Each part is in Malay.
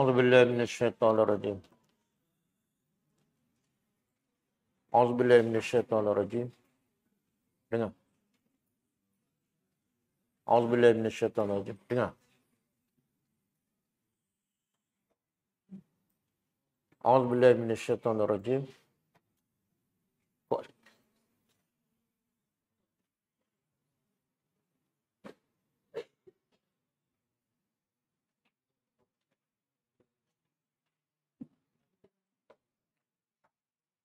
Allahu billahi mineşşeytanirracim. Auzu billahi mineşşeytanirracim. Bina. Auzu billahi mineşşeytanirracim. Bina. Auzu billahi mineşşeytanirracim.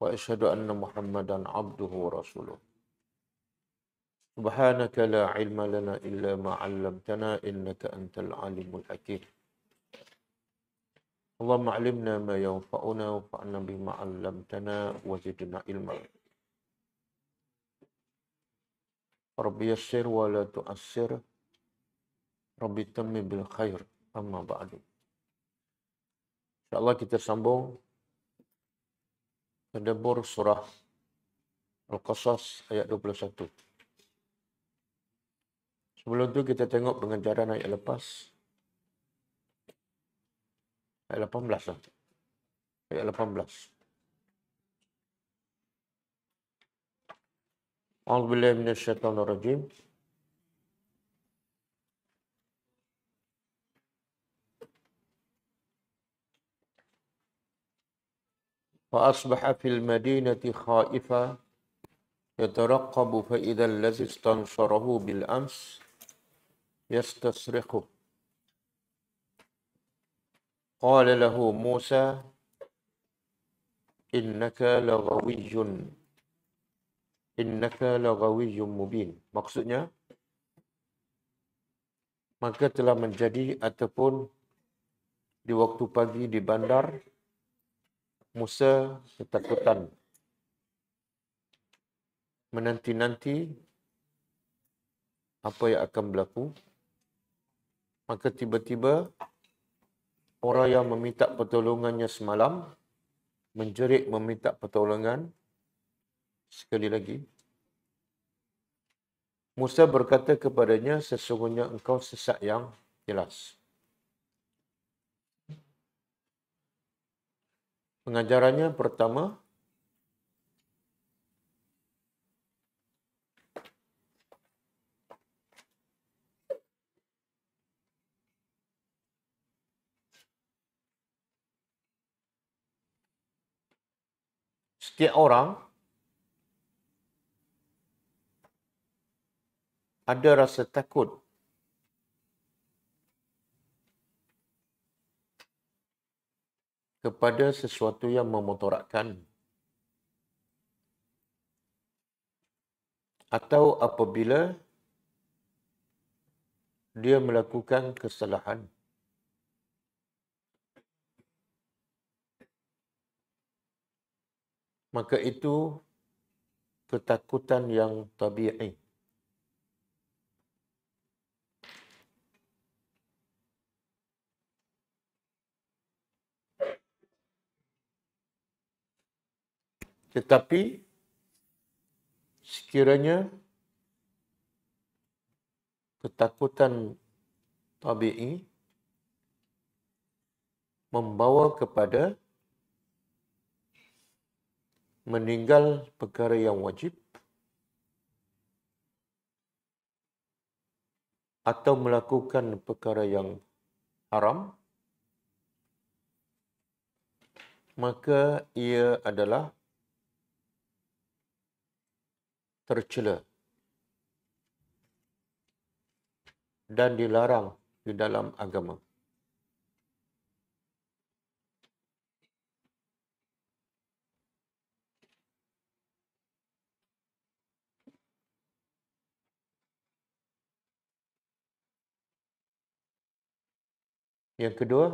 wa ashhadu anna Muhammadan abduhu wa rasuluh. Subhanaka la ilma lana illa ma 'allamtana innaka antal alimul hakim. Allahumma 'allimna ma yanfa'una wa fa'na bima 'allamtana wa zidna ilma. Rabbi yassir wa la tu'assir. Rabbi tammi bil khair amma ba'du. Insyaallah kita sambung Kedebur surah Al-Qasas ayat 21. Sebelum tu kita tengok pengajaran ayat lepas. Ayat 18 lah. Ayat 18. A'udzubillahi minasyaitonirrajim. rajim. فأصبح في المدينة خائفا يترقب فإذا الذي استنصره بالأمس يستصرخه قال له موسى إنك لغوي إنك لغوي مبين maksudnya maka telah menjadi ataupun di waktu pagi di bandar Musa ketakutan menanti-nanti apa yang akan berlaku maka tiba-tiba orang yang meminta pertolongannya semalam menjerit meminta pertolongan sekali lagi Musa berkata kepadanya sesungguhnya engkau sesat yang jelas pengajarannya pertama setiap orang ada rasa takut kepada sesuatu yang memotorakkan atau apabila dia melakukan kesalahan maka itu ketakutan yang tabii Tetapi sekiranya ketakutan tabi'i membawa kepada meninggal perkara yang wajib atau melakukan perkara yang haram maka ia adalah tercela dan dilarang di dalam agama. Yang kedua,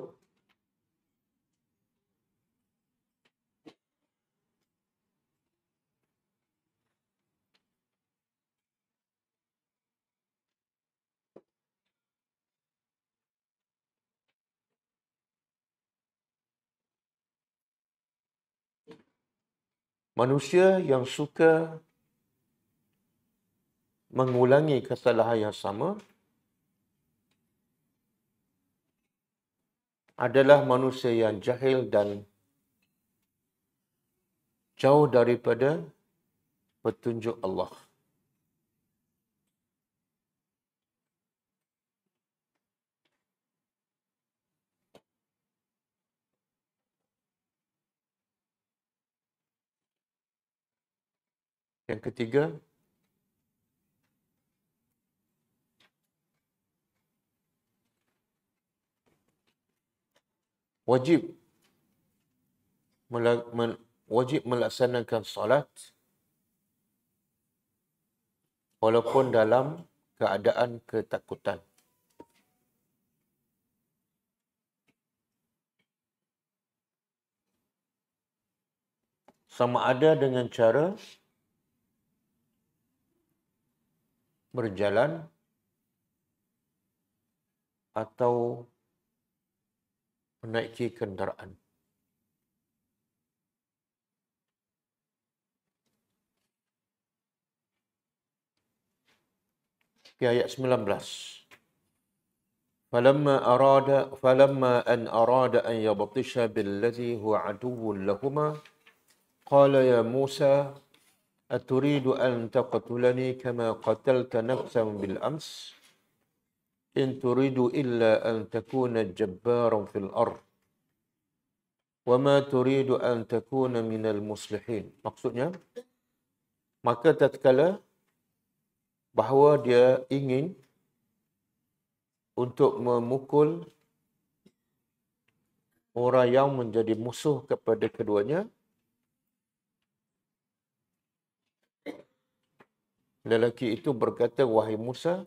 manusia yang suka mengulangi kesalahan yang sama adalah manusia yang jahil dan jauh daripada petunjuk Allah. Yang ketiga, wajib wajib melaksanakan salat, walaupun dalam keadaan ketakutan. Sama ada dengan cara berjalan atau menaiki kenderaan. Di ayat 19. فلما أراد فلما أن أراد أن يبطش بالذي هو عدو لهما قال يا موسى أتريد أن تقتلني كما قتلت نفسا بالأمس إن تريد إلا أن تكون جبارا في الأرض وما تريد أن تكون من المصلحين maksudnya maka tatkala bahawa dia ingin untuk memukul orang yang menjadi musuh kepada keduanya Lelaki itu berkata, Wahai Musa,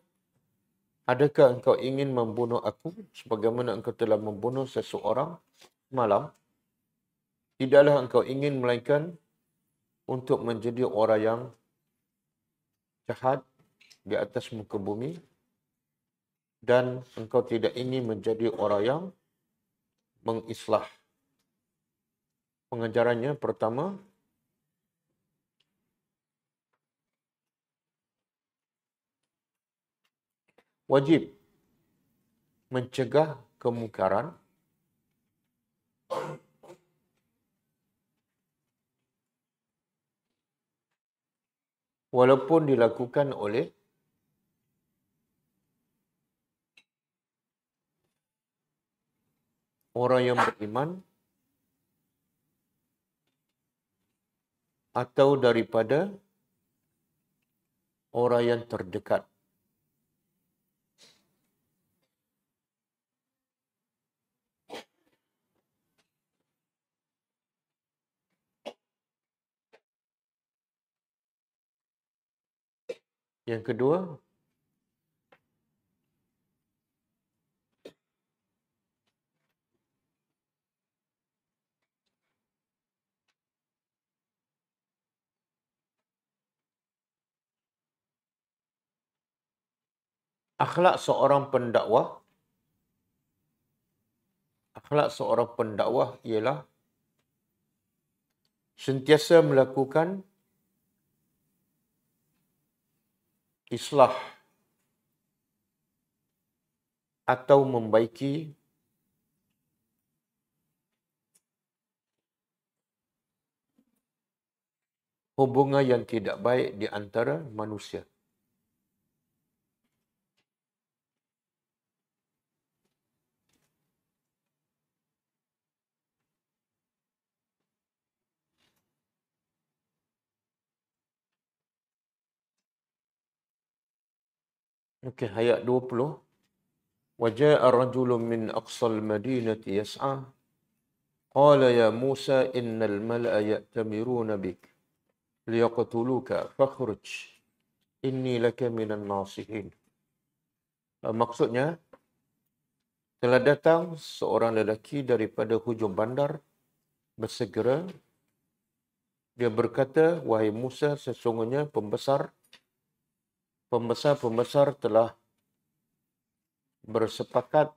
adakah engkau ingin membunuh aku sebagaimana engkau telah membunuh seseorang malam? Tidaklah engkau ingin melainkan untuk menjadi orang yang jahat di atas muka bumi dan engkau tidak ingin menjadi orang yang mengislah. Pengajarannya pertama, wajib mencegah kemungkaran walaupun dilakukan oleh orang yang beriman atau daripada orang yang terdekat Yang kedua, akhlak seorang pendakwah akhlak seorang pendakwah ialah sentiasa melakukan islah atau membaiki hubungan yang tidak baik di antara manusia. Okey, ayat 20. Waja'a rajulun min aqsal madinati yas'a. Qala ya Musa innal mala'a ya'tamiruna bik liyaqtuluka fakhruj inni laka minan nasihin. Eh, maksudnya telah datang seorang lelaki daripada hujung bandar bersegera dia berkata, wahai Musa, sesungguhnya pembesar pembesar-pembesar telah bersepakat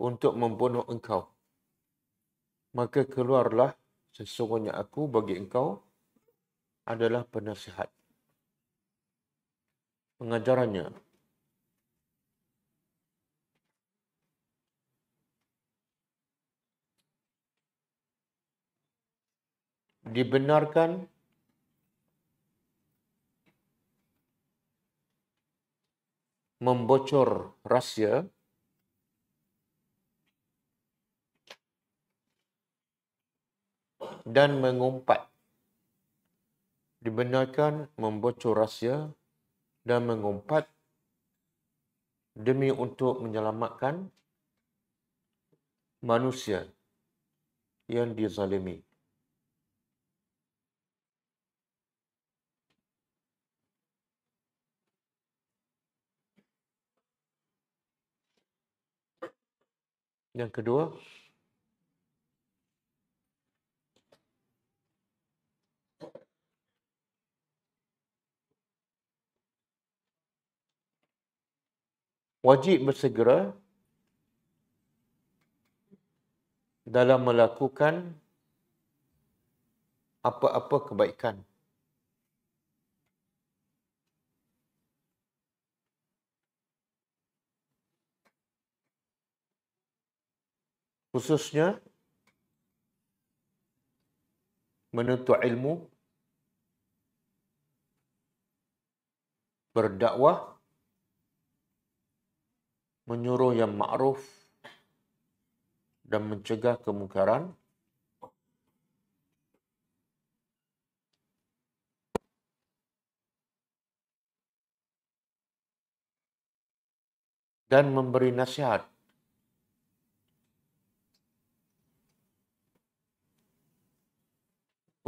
untuk membunuh engkau. Maka keluarlah sesungguhnya aku bagi engkau adalah penasihat. Pengajarannya. Dibenarkan membocor rahsia dan mengumpat. Dibenarkan membocor rahsia dan mengumpat demi untuk menyelamatkan manusia yang dizalimi. Yang kedua, wajib bersegera dalam melakukan apa-apa kebaikan. khususnya menuntut ilmu, berdakwah, menyuruh yang ma'ruf dan mencegah kemungkaran. dan memberi nasihat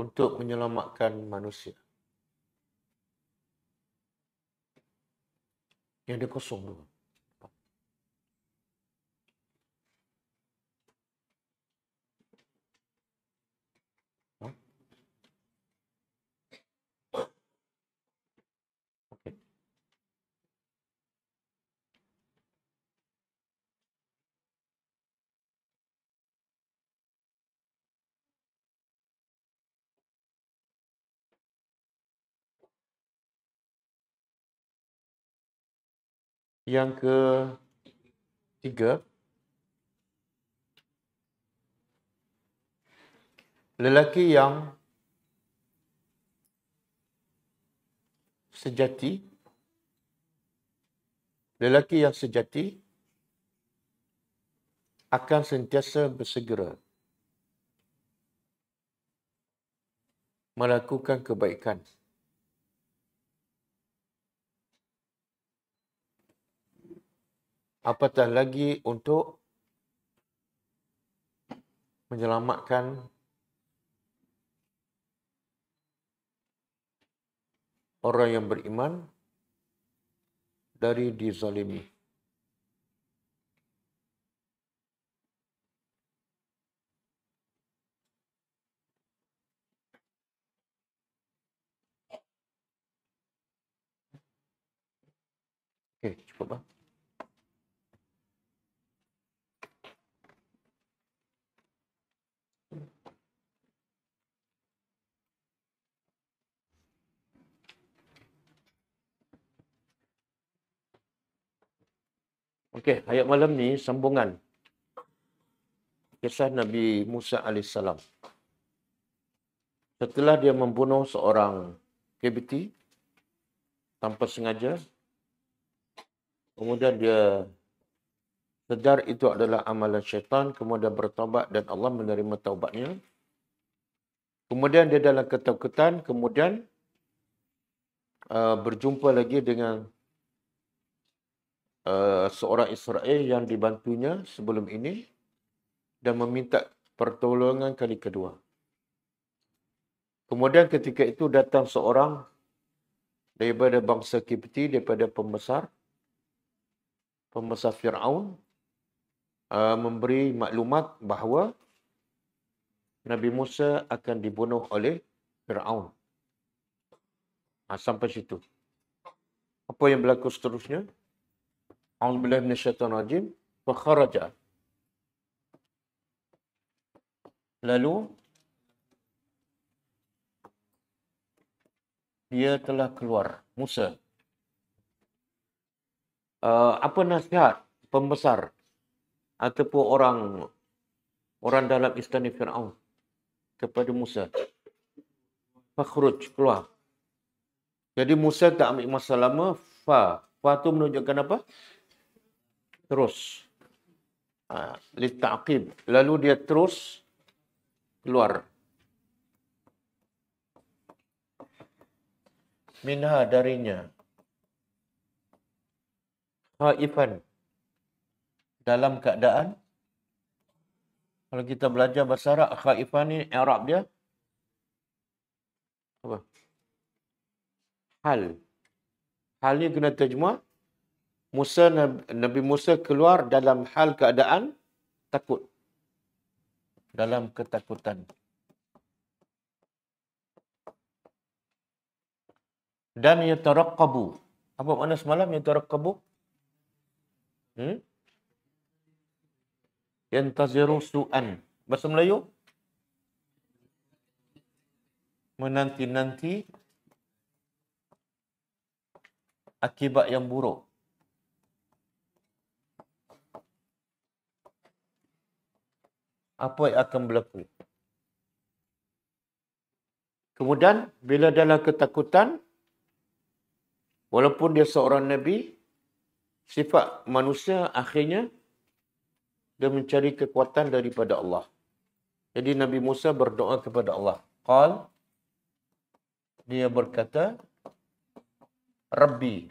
untuk menyelamatkan manusia. Yang dia kosong dulu. yang ke tiga lelaki yang sejati lelaki yang sejati akan sentiasa bersegera melakukan kebaikan apatah lagi untuk menyelamatkan orang yang beriman dari dizalimi. Okay, cukup Okey, ayat malam ni sambungan kisah Nabi Musa alaihissalam. Setelah dia membunuh seorang KBT tanpa sengaja, kemudian dia sedar itu adalah amalan syaitan, kemudian bertobat dan Allah menerima taubatnya. Kemudian dia dalam ketakutan, kemudian uh, berjumpa lagi dengan Eh, seorang Israel yang dibantunya sebelum ini dan meminta pertolongan kali kedua. Kemudian ketika itu datang seorang daripada bangsa Kipti, daripada pembesar, pembesar Fir'aun, uh, memberi maklumat bahawa Nabi Musa akan dibunuh oleh Fir'aun. Ha, sampai situ. Apa yang berlaku seterusnya? أعوذ بالله من الشيطان الرجيم lalu dia telah keluar Musa uh, apa nasihat pembesar ataupun orang orang dalam istana Firaun kepada Musa fakhruj keluar jadi Musa tak ambil masa lama fa fa tu menunjukkan apa terus ha, litaqib lalu dia terus keluar minha darinya khaifan dalam keadaan kalau kita belajar bahasa Arab khaifan ni Arab dia apa hal hal ni kena terjemah Musa Nabi Musa keluar dalam hal keadaan takut. Dalam ketakutan. Dan ia yataraqabu. Apa makna semalam yataraqabu? Hmm? Yantaziru su'an. Bahasa Melayu? Menanti-nanti akibat yang buruk. apa yang akan berlaku. Kemudian bila dalam ketakutan walaupun dia seorang nabi sifat manusia akhirnya dia mencari kekuatan daripada Allah. Jadi Nabi Musa berdoa kepada Allah. Qal dia berkata Rabbi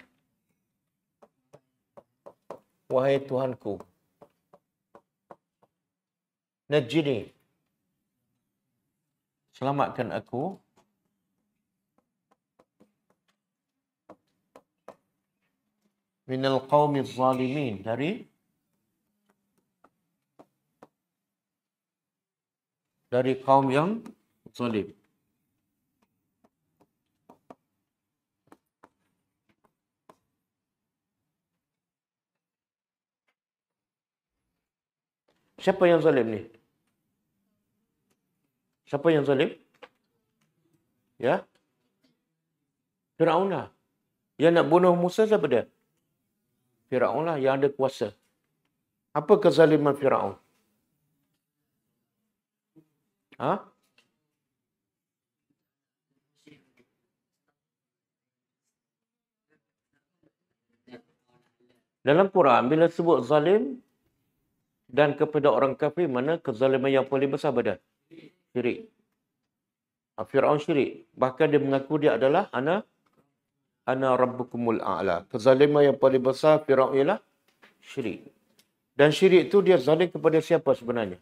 Wahai Tuhanku najini selamatkan aku minal qaumiz zalimin dari dari kaum yang zalim Siapa yang zalim ni? Siapa yang zalim? Ya? Fir'aun lah. Yang nak bunuh Musa siapa dia? Fir'aun lah yang ada kuasa. Apa kezaliman Fir'aun? Ha? Dalam Quran, bila sebut zalim dan kepada orang kafir, mana kezaliman yang paling besar badan? syirik. Ah, Fir'aun syirik. Bahkan dia mengaku dia adalah ana ana rabbukumul a'la. Kezaliman yang paling besar Fir'aun ialah syirik. Dan syirik itu dia zalim kepada siapa sebenarnya?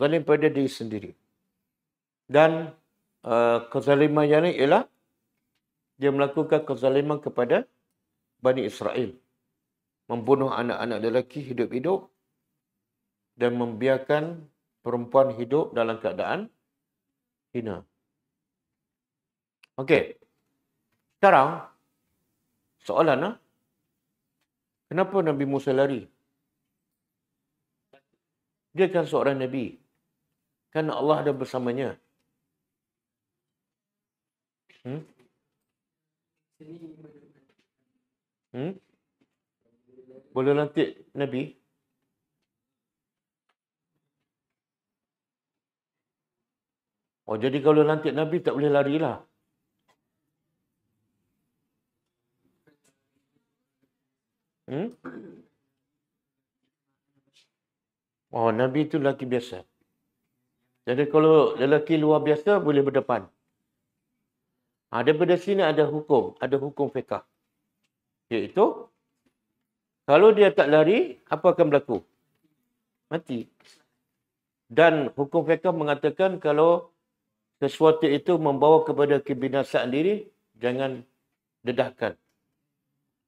Zalim kepada diri sendiri. Dan uh, kezaliman yang ini ialah dia melakukan kezaliman kepada Bani Israel. Membunuh anak-anak lelaki hidup-hidup dan membiarkan perempuan hidup dalam keadaan hina. Okey. Sekarang, soalan lah. Kenapa Nabi Musa lari? Dia kan seorang Nabi. Kan Allah ada bersamanya. Hmm? Hmm? Boleh nanti Nabi? Oh, jadi kalau lantik Nabi tak boleh larilah. Hmm? Oh, Nabi itu lelaki biasa. Jadi kalau lelaki luar biasa boleh berdepan. Ha, daripada sini ada hukum. Ada hukum fiqah. Iaitu, kalau dia tak lari, apa akan berlaku? Mati. Dan hukum fiqah mengatakan kalau sesuatu itu membawa kepada kebinasaan diri, jangan dedahkan.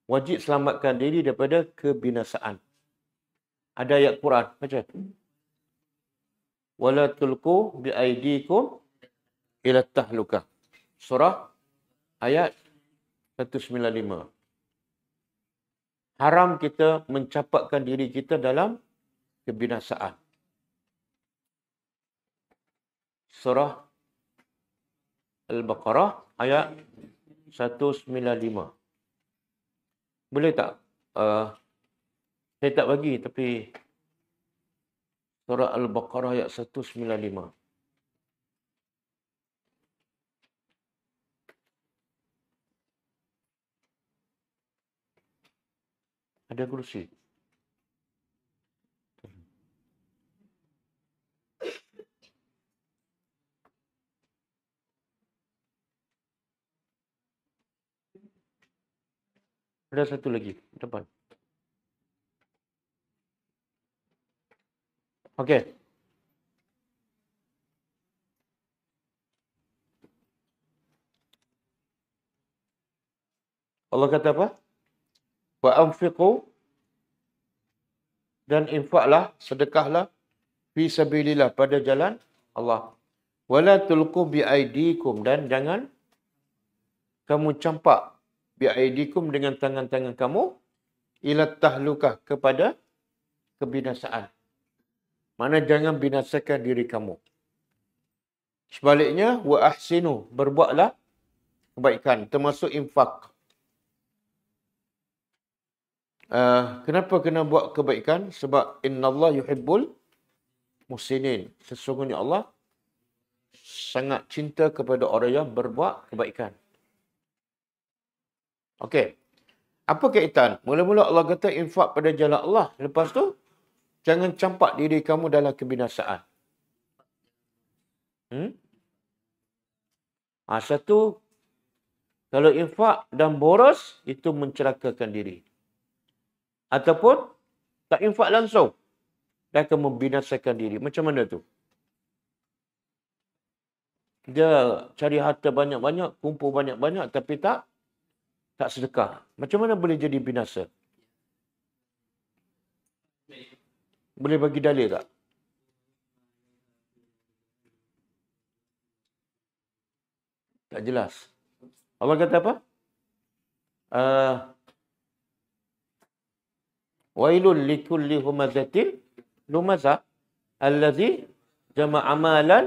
Wajib selamatkan diri daripada kebinasaan. Ada ayat Quran macam wala tulqu bi aydikum ila tahluka surah ayat 195 haram kita mencapatkan diri kita dalam kebinasaan surah Al-Baqarah ayat 195. Boleh tak? Uh, saya tak bagi tapi surah Al-Baqarah ayat 195. Ada kursi. 195. Ada satu lagi depan. Okey. Allah kata apa? Wa anfiqu dan infaklah, sedekahlah fi sabilillah pada jalan Allah. Wala tulqu bi aidikum dan jangan kamu campak bi'aidikum dengan tangan-tangan kamu ila tahlukah kepada kebinasaan. Mana jangan binasakan diri kamu. Sebaliknya, wa ahsinu, berbuatlah kebaikan termasuk infak. Uh, kenapa kena buat kebaikan? Sebab Inna Allah yuhibbul musinin. Sesungguhnya Allah sangat cinta kepada orang yang berbuat kebaikan. Okey. Apa kaitan? Mula-mula Allah kata infak pada jalan Allah. Lepas tu, jangan campak diri kamu dalam kebinasaan. Hmm? Ha, satu, kalau infak dan boros, itu mencerakakan diri. Ataupun, tak infak langsung. Dia akan membinasakan diri. Macam mana tu? Dia cari harta banyak-banyak, kumpul banyak-banyak tapi tak tak sedekah. Macam mana boleh jadi binasa? Boleh bagi dalil tak? Tak jelas. Allah kata apa? Ah, wailul likulli humazatil lumaza allazi jama'amalan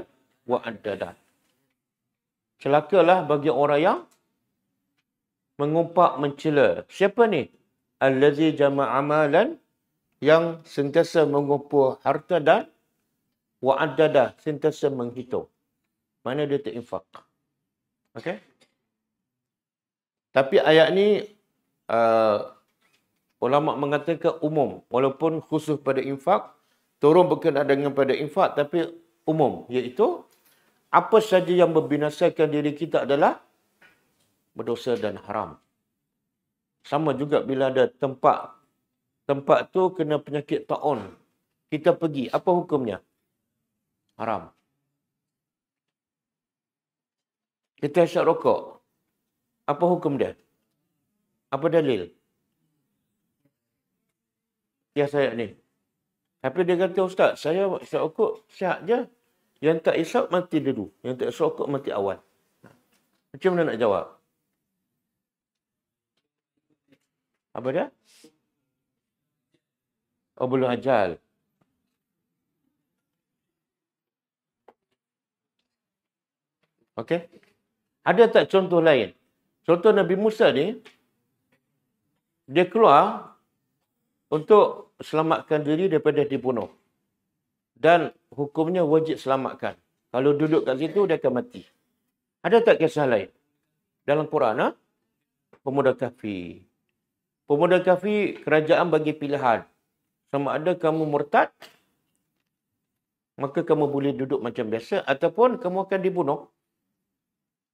wa addada. Celakalah bagi orang yang mengumpat mencela. Siapa ni? Allazi jama'a amalan yang sentiasa mengumpul harta dan wa'addada sentiasa menghitung. Mana dia tak infak. Okay? Tapi ayat ni uh, ulama mengatakan umum walaupun khusus pada infak turun berkenaan dengan pada infak tapi umum iaitu apa saja yang membinasakan diri kita adalah berdosa dan haram. Sama juga bila ada tempat tempat tu kena penyakit taun. Kita pergi, apa hukumnya? Haram. Kita asyak rokok. Apa hukum dia? Apa dalil? Ya saya ni. Tapi dia kata, Ustaz, saya isyak rokok, sihat je. Yang tak isyak, mati dulu. Yang tak isyak rokok, mati awal. Macam mana nak jawab? Apa dia? Oh, belum ajal. Okey. Ada tak contoh lain? Contoh Nabi Musa ni, dia keluar untuk selamatkan diri daripada dibunuh. Dan hukumnya wajib selamatkan. Kalau duduk kat situ, dia akan mati. Ada tak kisah lain? Dalam Quran, ha? pemuda kafir. Pemuda kafir, kerajaan bagi pilihan. Sama ada kamu murtad, maka kamu boleh duduk macam biasa ataupun kamu akan dibunuh.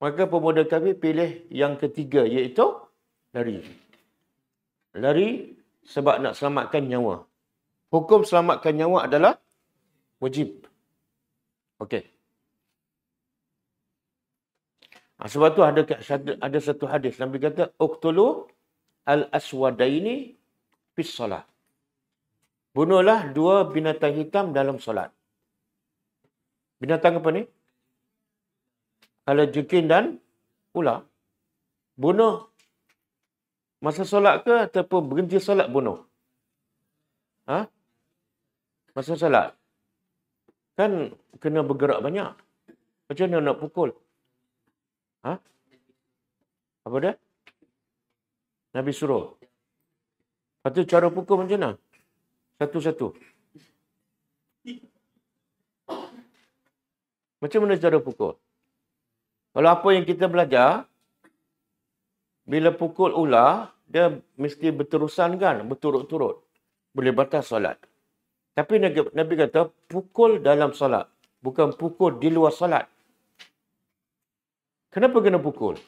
Maka pemuda kafir pilih yang ketiga iaitu lari. Lari sebab nak selamatkan nyawa. Hukum selamatkan nyawa adalah wajib. Okey. Ah, sebab tu ada ada satu hadis Nabi kata uktulu al-aswadaini fis salat. Bunuhlah dua binatang hitam dalam solat. Binatang apa ni? Kalau jukin dan pula Bunuh masa solat ke ataupun berhenti solat bunuh? Ha? Masa solat. Kan kena bergerak banyak. Macam mana nak pukul? Ha? Apa dah? Nabi suruh. Lepas tu cara pukul macam mana? Satu-satu. Macam mana cara pukul? Kalau apa yang kita belajar, bila pukul ular, dia mesti berterusan kan, berturut-turut. Boleh batas solat. Tapi Nabi kata, pukul dalam solat. Bukan pukul di luar solat. Kenapa kena pukul?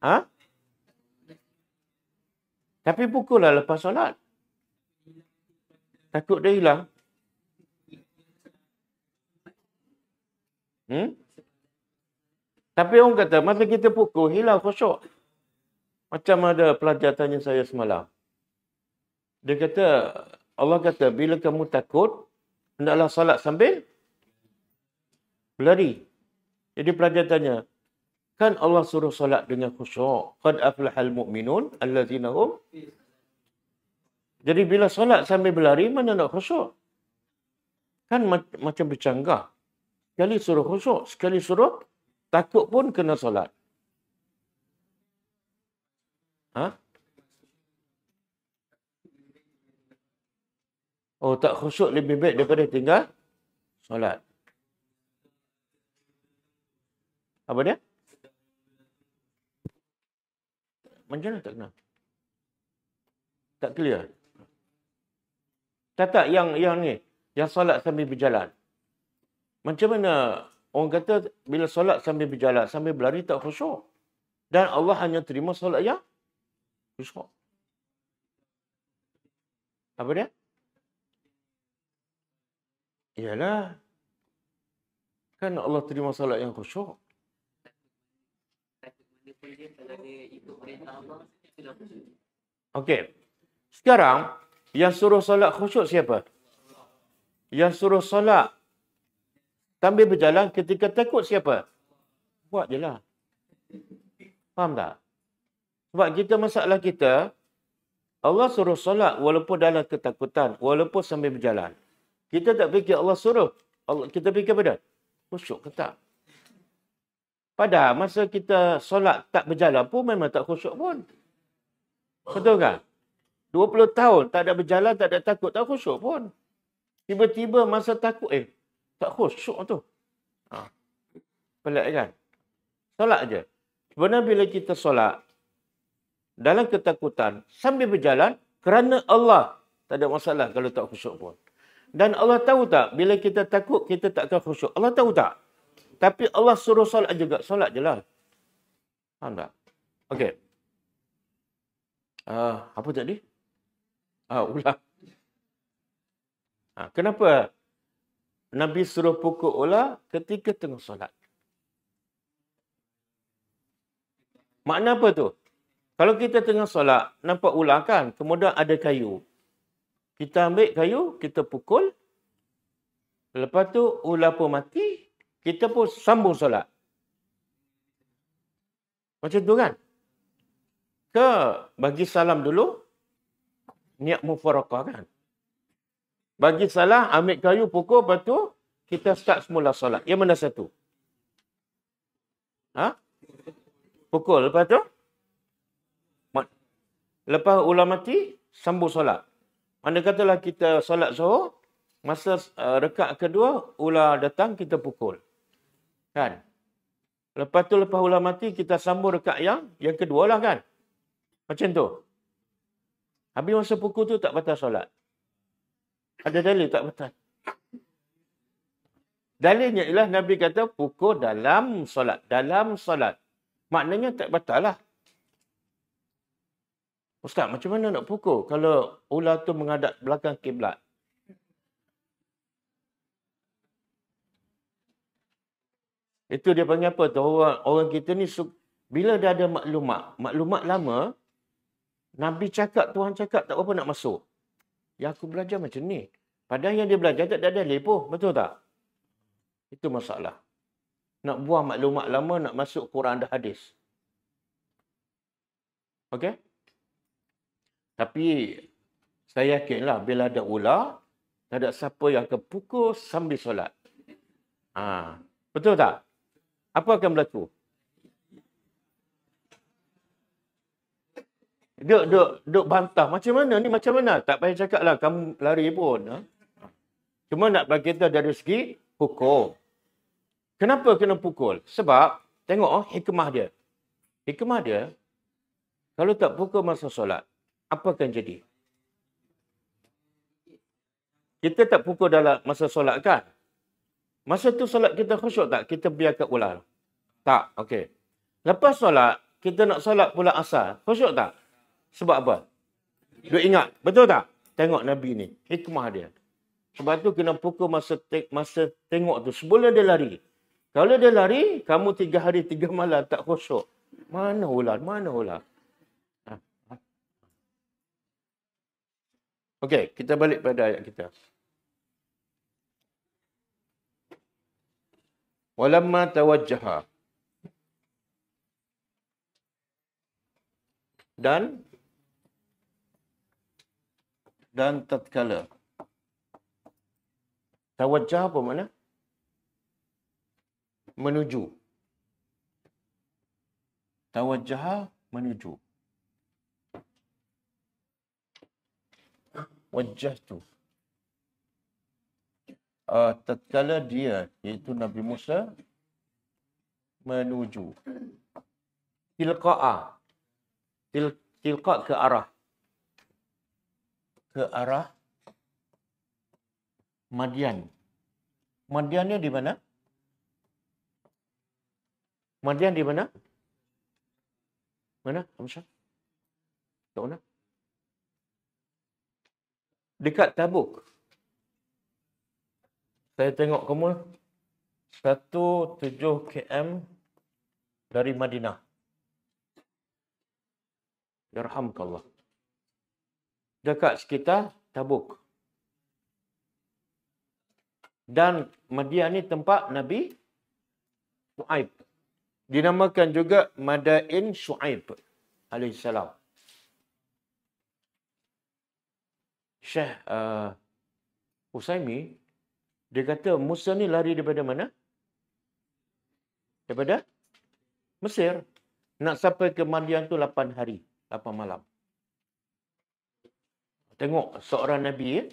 Ha? Tapi lah lepas solat. Takut dia hilang. Hmm? Tapi orang kata, masa kita pukul, hilang khusyuk. Macam ada pelajar tanya saya semalam. Dia kata, Allah kata, bila kamu takut, hendaklah solat sambil berlari. Jadi pelajar tanya, Kan Allah suruh solat dengan khusyuk. Qad aflahal mu'minun allazina hum Jadi bila solat sambil berlari mana nak khusyuk? Kan macam bercanggah. Sekali suruh khusyuk, sekali suruh takut pun kena solat. Ha? Oh tak khusyuk lebih baik daripada tinggal solat. Apa dia? Macam mana tak kenal? Tak clear. Tak yang yang ni, yang solat sambil berjalan. Macam mana orang kata bila solat sambil berjalan, sambil berlari tak khusyuk. Dan Allah hanya terima solat yang khusyuk. Apa dia? Iyalah. Kan Allah terima solat yang khusyuk. Okey. Sekarang yang suruh solat khusyuk siapa? Yang suruh solat sambil berjalan ketika takut siapa? Buat je lah. Faham tak? Sebab kita masalah kita, Allah suruh solat walaupun dalam ketakutan, walaupun sambil berjalan. Kita tak fikir Allah suruh. Allah, kita fikir apa dah? Khusyuk ke tak? Pada masa kita solat tak berjalan pun memang tak khusyuk pun. Betul kan? 20 tahun tak ada berjalan, tak ada takut, tak khusyuk pun. Tiba-tiba masa takut, eh, tak khusyuk tu. Ha. Pelik kan? Solat je. Sebenarnya bila kita solat, dalam ketakutan, sambil berjalan, kerana Allah tak ada masalah kalau tak khusyuk pun. Dan Allah tahu tak, bila kita takut, kita tak akan khusyuk. Allah tahu tak? Tapi Allah suruh solat juga. Solat je lah. Faham tak? Okey, Uh, apa tadi? Uh, ah, ular. Uh, ah, kenapa Nabi suruh pukul ular ketika tengah solat? Makna apa tu? Kalau kita tengah solat, nampak ular kan? Kemudian ada kayu. Kita ambil kayu, kita pukul. Lepas tu ular pun mati kita pun sambung solat. Macam tu kan? Ke bagi salam dulu, niat mufarakah kan? Bagi salam, ambil kayu, pukul, lepas tu kita start semula solat. Yang mana satu? Ha? Pukul, lepas tu? Lepas ulang mati, sambung solat. Mana katalah kita solat zuhur, masa uh, rekat kedua, ular datang, kita pukul. Kan? Lepas tu lepas ular mati kita sambung dekat yang yang kedua lah kan. Macam tu. Habis masa pukul tu tak batal solat. Ada dalil tak batal. Dalilnya ialah Nabi kata pukul dalam solat. Dalam solat. Maknanya tak batal lah. Ustaz macam mana nak pukul kalau ular tu menghadap belakang kiblat? Itu dia panggil apa tu? Orang, orang kita ni bila dah ada maklumat, maklumat lama, Nabi cakap, Tuhan cakap tak apa nak masuk. Ya, aku belajar macam ni. Padahal yang dia belajar tak ada dalil Betul tak? Itu masalah. Nak buang maklumat lama, nak masuk Quran dan hadis. Okey? Tapi, saya yakinlah bila ada ular, tak ada siapa yang akan pukul sambil solat. Ha. Betul tak? apa akan berlaku? Duk, duk, duk bantah. Macam mana ni? Macam mana? Tak payah cakap lah. Kamu lari pun. Ha? Cuma nak bagi kita dari segi pukul. Kenapa kena pukul? Sebab, tengok oh, hikmah dia. Hikmah dia, kalau tak pukul masa solat, apa akan jadi? Kita tak pukul dalam masa solat kan? Masa tu solat kita khusyuk tak? Kita biarkan ular. Tak. Okey. Lepas solat, kita nak solat pula asal. Khusyuk tak? Sebab apa? Duk ingat. Betul tak? Tengok Nabi ni. Hikmah dia. Sebab tu kena pukul masa, te- masa tengok tu. Sebelum dia lari. Kalau dia lari, kamu tiga hari, tiga malam tak khusyuk. Mana ular? Mana ular? Ah, ah. Okey, kita balik pada ayat kita. Walamma tawajjaha. Dan dan tatkala tawajjah apa makna? Menuju. Tawajjah menuju. Wajjah tu uh, tatkala dia iaitu Nabi Musa menuju tilqa'a til tilqa' ke arah ke arah Madian. Madiannya di mana? Madian di mana? Mana? Amsyar? Tak mana? Dekat Tabuk saya tengok kamu 17 km dari Madinah. Ya Yarhamkallah. Dekat sekitar Tabuk. Dan Madinah ni tempat Nabi Shu'aib. Dinamakan juga Madain Shu'aib alaihissalam. Syekh uh, Usaimi, dia kata Musa ni lari daripada mana? Daripada Mesir. Nak sampai ke Madian tu 8 hari, 8 malam. Tengok seorang Nabi. Ya?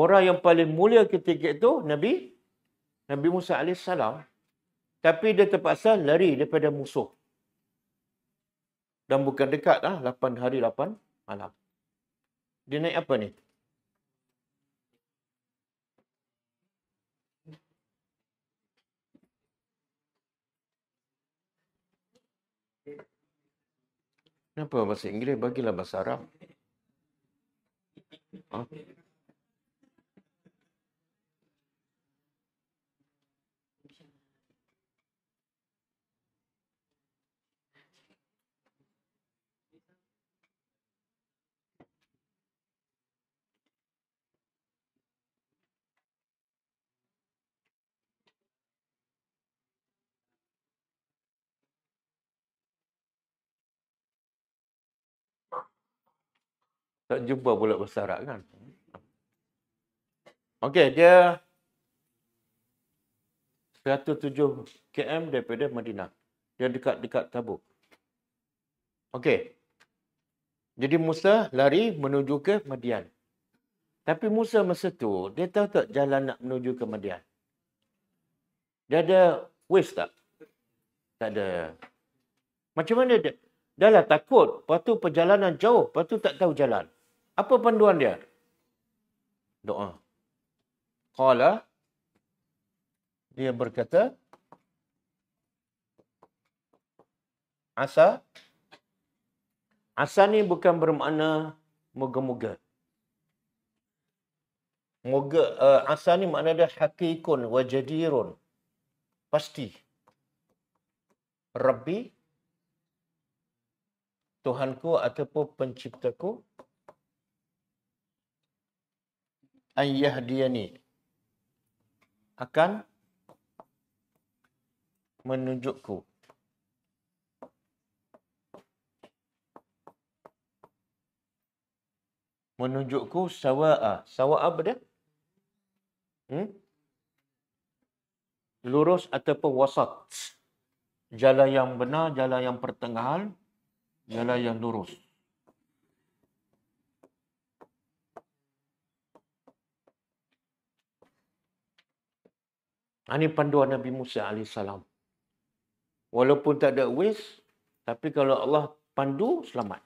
Orang yang paling mulia ketika itu Nabi Nabi Musa AS. Tapi dia terpaksa lari daripada musuh. Dan bukan dekat lah. 8 hari 8 malam. Dia naik apa ni? Kenapa bahasa Inggeris? Bagilah bahasa Arab. Ha? Tak jumpa pula bahasa Arab kan? Okey, dia 107 km daripada Madinah. Dia dekat-dekat Tabuk. Okey. Jadi Musa lari menuju ke Madian. Tapi Musa masa tu, dia tahu tak jalan nak menuju ke Madian. Dia ada waste tak? Tak ada. Macam mana dia? Dah lah takut. Lepas tu perjalanan jauh. Lepas tu tak tahu jalan. Apa panduan dia? Doa. Qala dia berkata asa asa ni bukan bermakna moga-moga. Moga uh, asa ni makna dia hakikun wa jadirun. Pasti. Rabbi Tuhanku ataupun penciptaku an yahdiyani akan menunjukku menunjukku sawa'a sawa'a apa dia hmm? lurus ataupun wasat jalan yang benar jalan yang pertengahan jalan yang lurus Ini ah, panduan Nabi Musa AS. Walaupun tak ada waste, tapi kalau Allah pandu, selamat.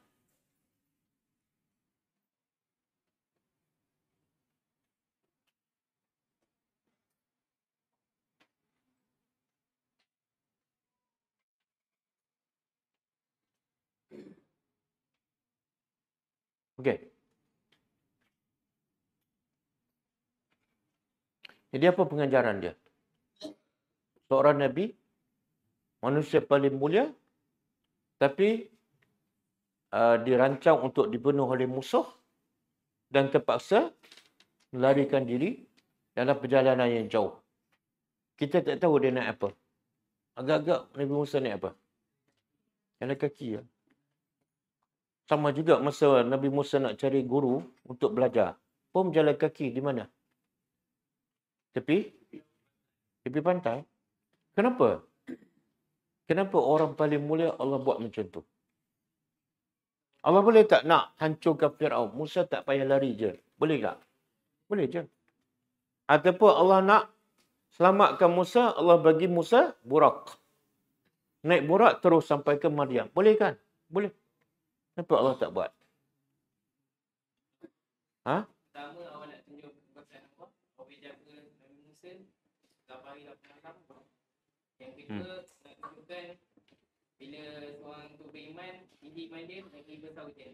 Okey. Jadi apa pengajaran dia? seorang Nabi, manusia paling mulia, tapi uh, dirancang untuk dibunuh oleh musuh dan terpaksa melarikan diri dalam perjalanan yang jauh. Kita tak tahu dia nak apa. Agak-agak Nabi Musa nak apa? Jalan kaki. Ya. Sama juga masa Nabi Musa nak cari guru untuk belajar. Pun jalan kaki di mana? Tepi? Tepi pantai? Kenapa? Kenapa orang paling mulia Allah buat macam tu? Allah boleh tak nak hancurkan Fir'aun? Musa tak payah lari je. Boleh tak? Boleh je. Ataupun Allah nak selamatkan Musa, Allah bagi Musa burak. Naik burak terus sampai ke Maryam. Boleh kan? Boleh. Kenapa Allah tak buat? Ha? Yang kedua, hmm. nak tunjukkan bila seorang tu beriman, tinggi iman dia, besar hujan.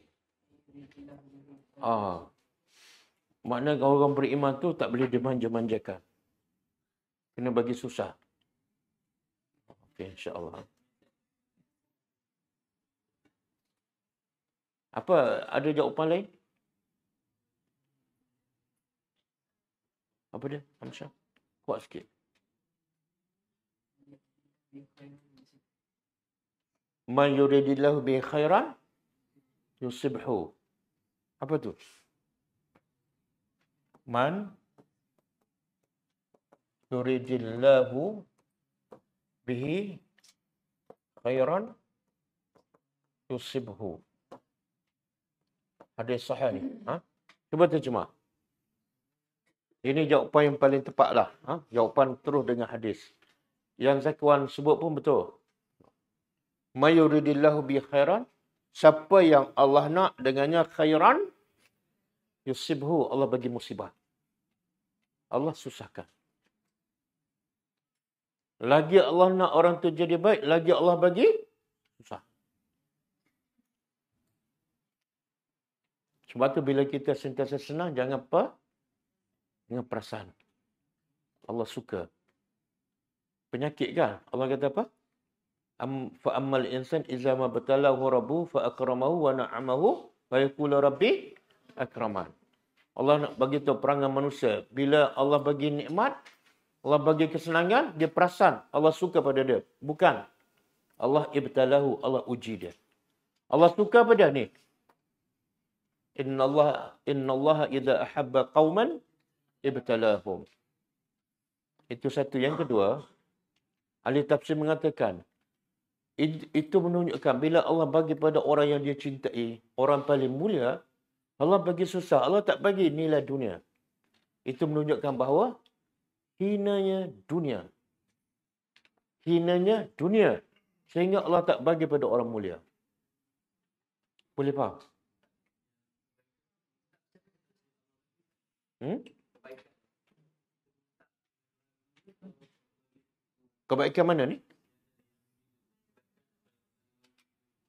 Ah. Makna kalau orang beriman tu tak boleh dimanja-manjakan. Kena bagi susah. Okey, insya-Allah. Apa ada jawapan lain? Apa dia? Hamsah. Kuat sikit. Man yuridillahu bi khairan yusibhu. Apa tu? Man yuridillahu bi khairan yusibhu. Hadis sahih ni. Ha? Cuba terjemah. Ini jawapan yang paling tepat lah. Ha? Jawapan terus dengan hadis yang Zakwan sebut pun betul. Mayuridillahu bi khairan. Siapa yang Allah nak dengannya khairan, yusibhu Allah bagi musibah. Allah susahkan. Lagi Allah nak orang tu jadi baik, lagi Allah bagi susah. Sebab tu bila kita sentiasa senang, jangan apa? Dengan perasaan. Allah suka penyakit kan Allah kata apa am fa ammal insan iza ma batalahu rabbu fa akramahu wa na'amahu fa yaqulu rabbi akraman Allah nak bagi tahu perangai manusia bila Allah bagi nikmat Allah bagi kesenangan dia perasan Allah suka pada dia bukan Allah ibtalahu Allah uji dia Allah suka pada ni Inna Allah inna Allah idza ahabba qauman ibtalahum Itu satu yang kedua Ali tafsir mengatakan, itu menunjukkan bila Allah bagi pada orang yang dia cintai, orang paling mulia, Allah bagi susah. Allah tak bagi nilai dunia. Itu menunjukkan bahawa hinanya dunia. Hinanya dunia. Sehingga Allah tak bagi pada orang mulia. Boleh faham? Hmm? Kebaikan mana ni?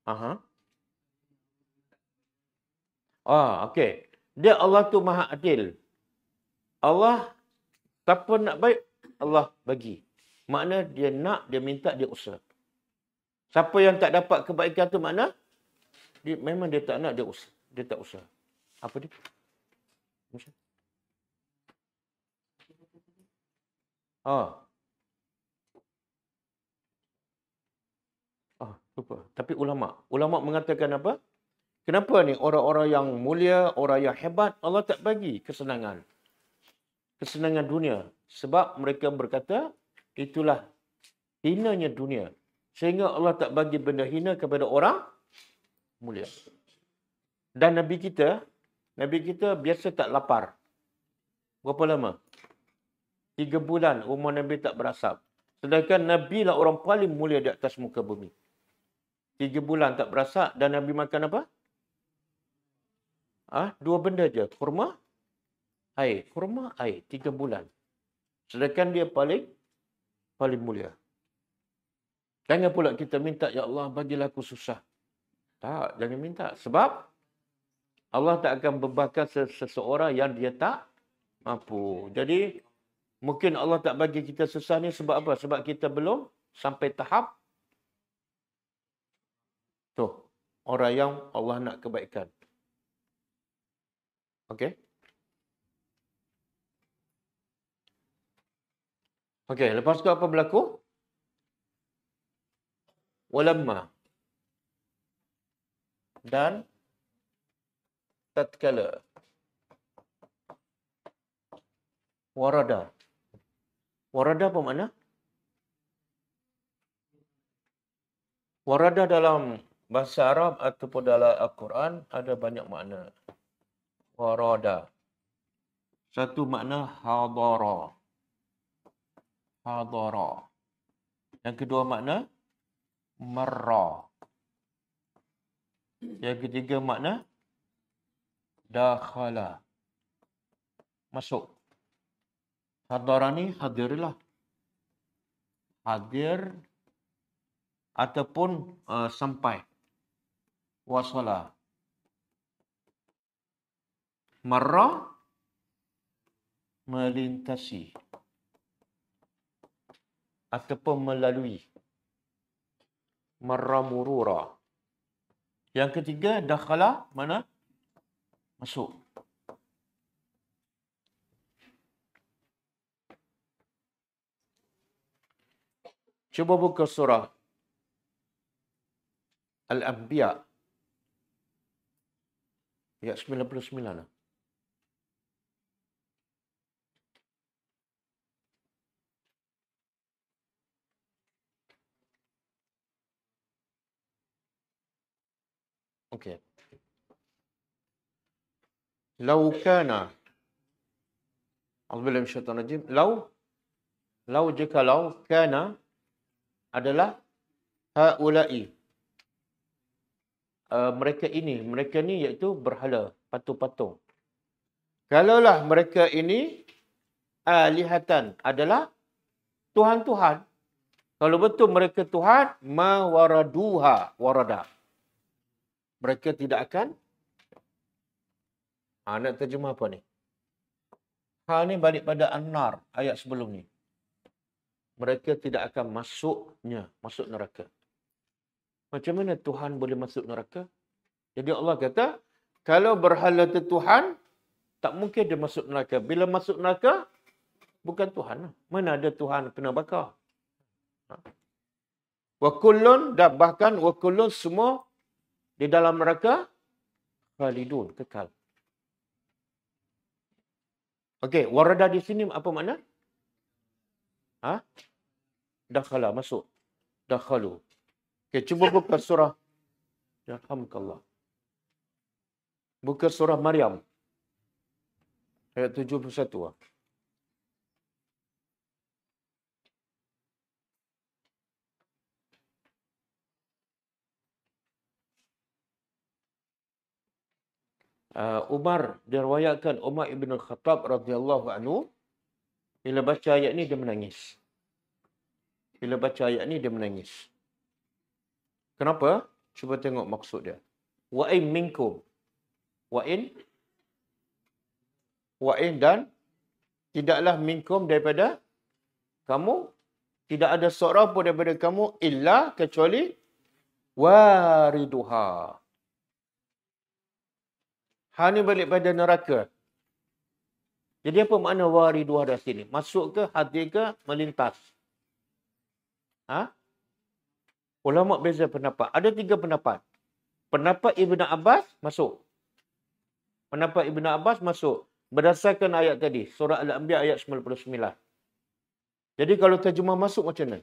Aha. Ah, okey. Dia Allah tu Maha Adil. Allah siapa nak baik, Allah bagi. Makna dia nak, dia minta, dia usaha. Siapa yang tak dapat kebaikan tu makna dia memang dia tak nak dia usaha. Dia tak usaha. Apa dia? Musa. Ah. Lupa. Tapi ulama. Ulama mengatakan apa? Kenapa ni orang-orang yang mulia, orang yang hebat, Allah tak bagi kesenangan. Kesenangan dunia. Sebab mereka berkata, itulah hinanya dunia. Sehingga Allah tak bagi benda hina kepada orang mulia. Dan Nabi kita, Nabi kita biasa tak lapar. Berapa lama? Tiga bulan umur Nabi tak berasap. Sedangkan Nabi lah orang paling mulia di atas muka bumi. Tiga bulan tak berasa dan Nabi makan apa? Ah, ha? Dua benda je. Kurma, air. Kurma, air. Tiga bulan. Sedangkan dia paling paling mulia. Jangan pula kita minta, Ya Allah, bagilah aku susah. Tak, jangan minta. Sebab Allah tak akan berbakat seseorang yang dia tak mampu. Jadi, mungkin Allah tak bagi kita susah ni sebab apa? Sebab kita belum sampai tahap Contoh, orang yang Allah nak kebaikan. Okey. Okey, lepas tu apa berlaku? Walamma. Dan tatkala. Warada. Warada apa makna? Warada dalam bahasa Arab ataupun dalam Al-Quran ada banyak makna. waroda Satu makna hadara. Hadara. Yang kedua makna marra. Yang ketiga makna dakhala. Masuk. Hadara ni hadirlah. Hadir ataupun uh, sampai wasala. Marra melintasi ataupun melalui. Marra murura. Yang ketiga, dakhala mana? Masuk. Cuba buka surah. Al-Anbiya' Ayat 99 lah. Okey. Lau kana. Azbillah syaitan rajim. Lau. Lau jika lau kana adalah ha'ulai uh, mereka ini. Mereka ni iaitu berhala, patung-patung. Kalaulah mereka ini alihatan eh, adalah Tuhan-Tuhan. Kalau betul mereka Tuhan, mawaraduha warada. Mereka tidak akan. Ha, nak terjemah apa ni? Hal ni balik pada An-Nar ayat sebelum ni. Mereka tidak akan masuknya, masuk neraka. Macam mana Tuhan boleh masuk neraka? Jadi Allah kata, kalau berhala tu Tuhan, tak mungkin dia masuk neraka. Bila masuk neraka, bukan Tuhan. Lah. Mana ada Tuhan kena bakar? Ha. Wa kullun bahkan wa kullun semua di dalam neraka khalidun kekal. Okey, warada di sini apa makna? Ha? Dakhala masuk. Dakhalu. Okay, cuba buka surah. Ya, Alhamdulillah. Buka surah Maryam. Ayat 71 lah. Uh, Umar diriwayatkan Umar ibn Khattab radhiyallahu anhu bila baca ayat ni dia menangis. Bila baca ayat ni dia menangis. Kenapa? Cuba tengok maksud dia. Wa in minkum. Wa in wa in dan tidaklah minkum daripada kamu tidak ada seorang pun daripada kamu illa kecuali wariduha. Hani balik pada neraka. Jadi apa makna wariduha dari sini? Masuk ke hati ke melintas? Ha? Ulama beza pendapat. Ada tiga pendapat. Pendapat Ibn Abbas masuk. Pendapat Ibn Abbas masuk. Berdasarkan ayat tadi. Surah Al-Anbiya ayat 99. Jadi kalau terjemah masuk macam mana?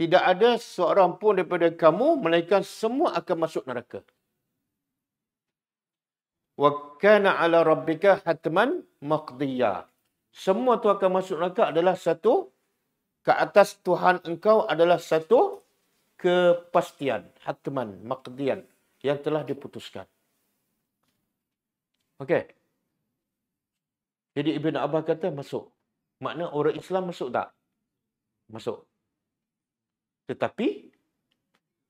Tidak ada seorang pun daripada kamu. Melainkan semua akan masuk neraka. Wa kana ala rabbika hatman maqdiya. Semua tu akan masuk neraka adalah satu. Ke atas Tuhan engkau adalah satu. Satu kepastian, hatman, makdian yang telah diputuskan. Okey. Jadi Ibn Abah kata masuk. Makna orang Islam masuk tak? Masuk. Tetapi,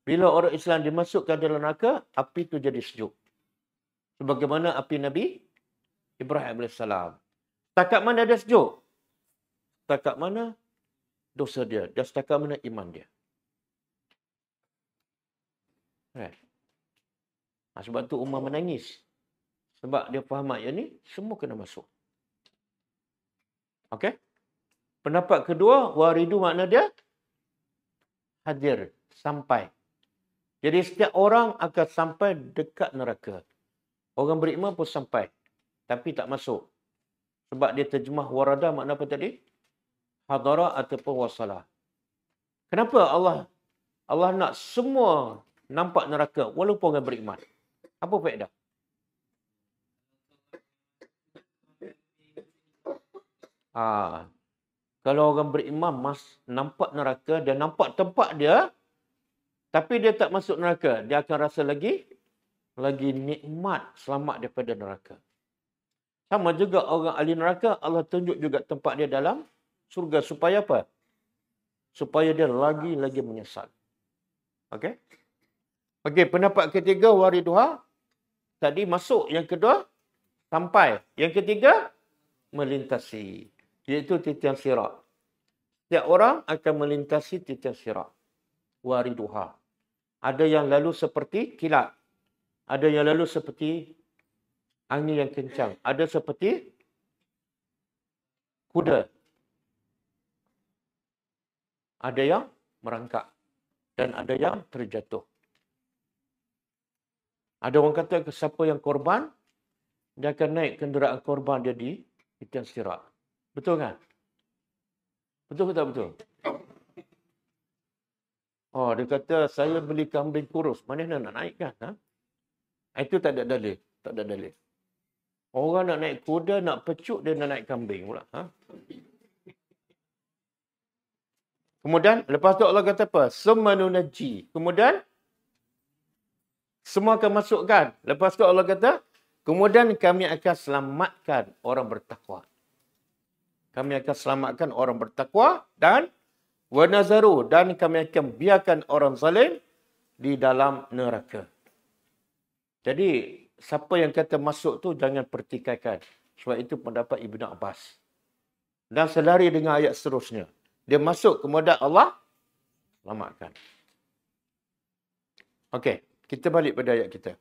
bila orang Islam dimasukkan dalam neraka, api itu jadi sejuk. Sebagaimana api Nabi Ibrahim AS. Takat mana dia sejuk? Takat mana dosa dia? Dan setakat mana iman dia? Right. Ha, sebab tu Umar menangis. Sebab dia faham ayat ni, semua kena masuk. Okay? Pendapat kedua, waridu makna dia hadir, sampai. Jadi setiap orang akan sampai dekat neraka. Orang beriman pun sampai. Tapi tak masuk. Sebab dia terjemah warada makna apa tadi? Hadara ataupun wasalah. Kenapa Allah Allah nak semua nampak neraka walaupun orang beriman. Apa faedah? Ah, kalau orang beriman mas nampak neraka dia nampak tempat dia tapi dia tak masuk neraka dia akan rasa lagi lagi nikmat selamat daripada neraka. Sama juga orang ahli neraka Allah tunjuk juga tempat dia dalam surga supaya apa? Supaya dia lagi lagi menyesal. Okay? Okey, pendapat ketiga Wariduha. Tadi masuk. Yang kedua, sampai. Yang ketiga, melintasi. Iaitu titian sirak. Setiap orang akan melintasi titian sirak. Wariduha. Ada yang lalu seperti kilat. Ada yang lalu seperti angin yang kencang. Ada seperti kuda. Ada yang merangkak. Dan ada yang terjatuh. Ada orang kata siapa yang korban, dia akan naik kenderaan korban dia di hitam sirat. Betul kan? Betul tak betul? Oh, dia kata saya beli kambing kurus. Mana nak naikkan? Ha? Ah, itu tak ada dalil. Tak ada dalil. Orang nak naik kuda, nak pecuk, dia nak naik kambing pula. Ha? Kemudian, lepas tu Allah kata apa? Semanunaji. Kemudian, semua akan masukkan. Lepas tu Allah kata, kemudian kami akan selamatkan orang bertakwa. Kami akan selamatkan orang bertakwa dan wanazaru dan kami akan biarkan orang zalim di dalam neraka. Jadi siapa yang kata masuk tu jangan pertikaikan. Sebab itu pendapat Ibn Abbas. Dan selari dengan ayat seterusnya. Dia masuk kemudian Allah selamatkan. Okey. Kita balik pada ayat kita.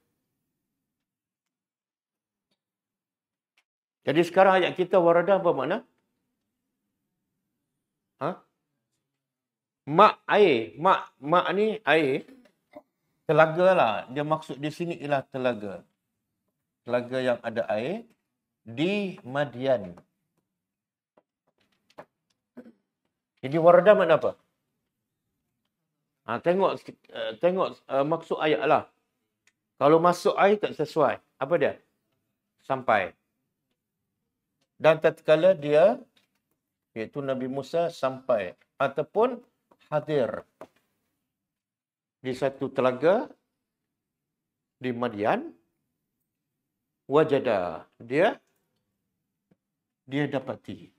Jadi sekarang ayat kita waradah apa makna? Ha? Mak air. Mak, mak ni air. Telaga lah. Dia maksud di sini ialah telaga. Telaga yang ada air. Di Madian. Jadi waradah makna apa? Ha, tengok uh, tengok uh, maksud ayat lah. Kalau masuk ayat tak sesuai. Apa dia? Sampai. Dan tatkala dia, iaitu Nabi Musa, sampai. Ataupun hadir. Di satu telaga. Di Madian. Wajadah. Dia. Dia dapati.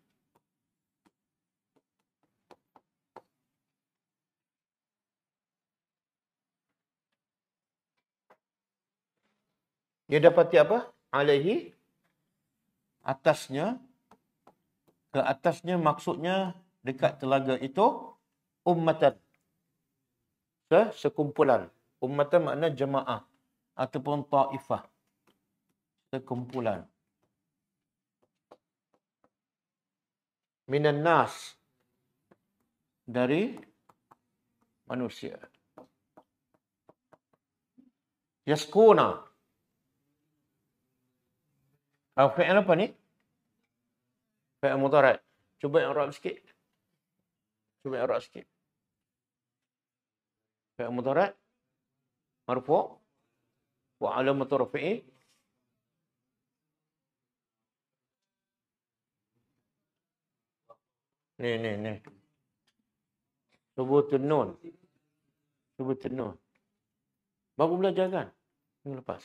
Dia dapati apa? Alaihi. Atasnya. Ke atasnya maksudnya dekat telaga itu. Ummatan. Ke sekumpulan. Ummatan makna jemaah. Ataupun ta'ifah. Sekumpulan. Minan nas. Dari manusia. Yaskunah. Uh, ah, fi'il apa ni? Fi'il mudarat. Cuba yang rap sikit. Cuba yang rap sikit. Fi'il mudarat. Marfu. Wa alamatu rafi'i. Ni, ni, ni. Subuh tenun. Subuh tenun. Baru belajar kan? Yang lepas.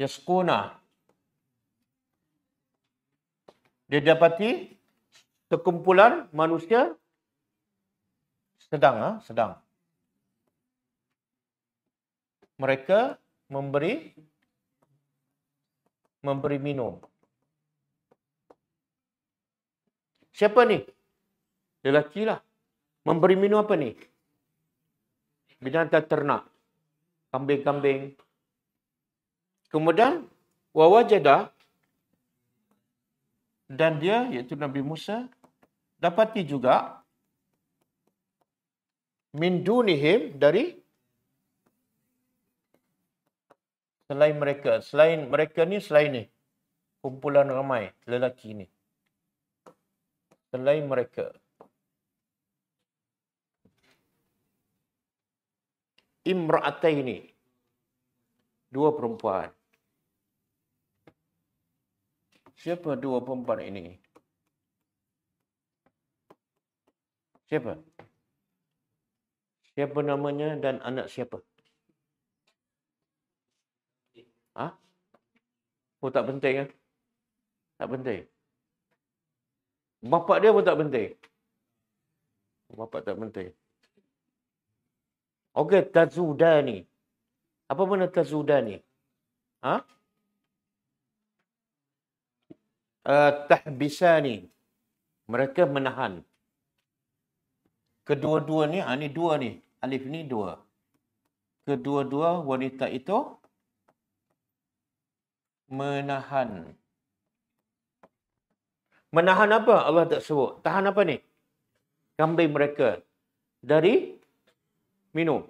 Yaskunah dia dapati sekumpulan manusia sedang, ah, sedang. Mereka memberi memberi minum. Siapa ni? Lelaki lah. Memberi minum apa ni? Binatang ternak. Kambing-kambing. Kemudian, wawajadah dan dia iaitu Nabi Musa dapati juga min dunihim dari selain mereka selain mereka ni selain ni kumpulan ramai lelaki ni selain mereka imra'ataini dua perempuan Siapa dua perempuan ini? Siapa? Siapa namanya dan anak siapa? Ha? Oh, tak penting kan? Tak penting. Bapak dia pun tak penting. Bapak tak penting. Okey, Tazudani. Apa mana Tazudani? Ha? tahbisani mereka menahan kedua-dua ni ani ah, dua ni alif ni dua kedua-dua wanita itu menahan menahan apa Allah tak sebut tahan apa ni kambing mereka dari minum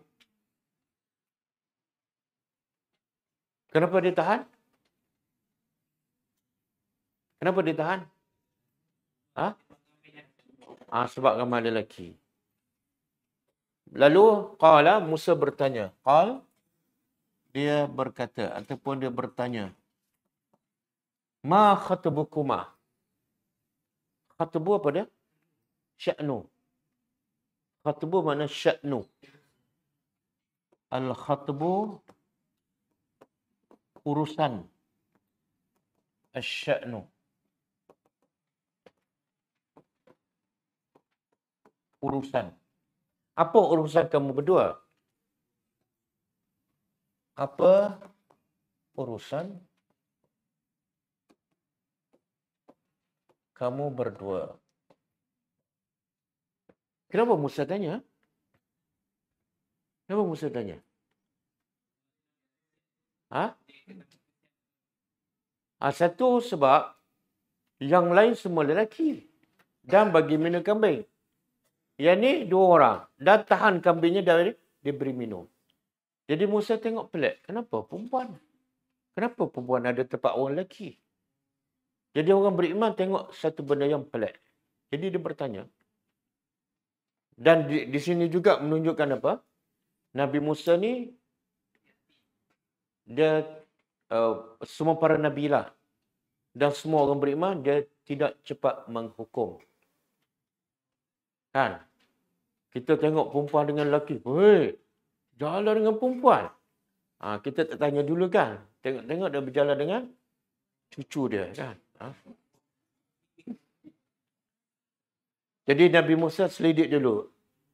kenapa dia tahan Kenapa dia tahan? Ha? Ha, sebab ramai lelaki. Lalu, Qala Musa bertanya. Qal, dia berkata ataupun dia bertanya. Ma khatubukuma. Khatubu apa dia? Sya'nu. Khatubu mana sya'nu. Al-khatubu urusan. al syanu urusan. Apa urusan kamu berdua? Apa urusan kamu berdua? Kenapa Musa tanya? Kenapa Musa tanya? Ah, ha? ha, satu sebab yang lain semua lelaki dan bagi minum kambing. Yang ni dua orang. Dah tahan kambingnya dari dia beri minum. Jadi Musa tengok pelik. Kenapa perempuan? Kenapa perempuan ada tempat orang lelaki? Jadi orang beriman tengok satu benda yang pelik. Jadi dia bertanya. Dan di, di sini juga menunjukkan apa? Nabi Musa ni dia uh, semua para nabi lah dan semua orang beriman dia tidak cepat menghukum. Kan? Kita tengok perempuan dengan lelaki. Hei, jalan dengan perempuan. Ha, kita tak tanya dulu kan. Tengok-tengok dia berjalan dengan cucu dia kan. Ha? Jadi Nabi Musa selidik dulu.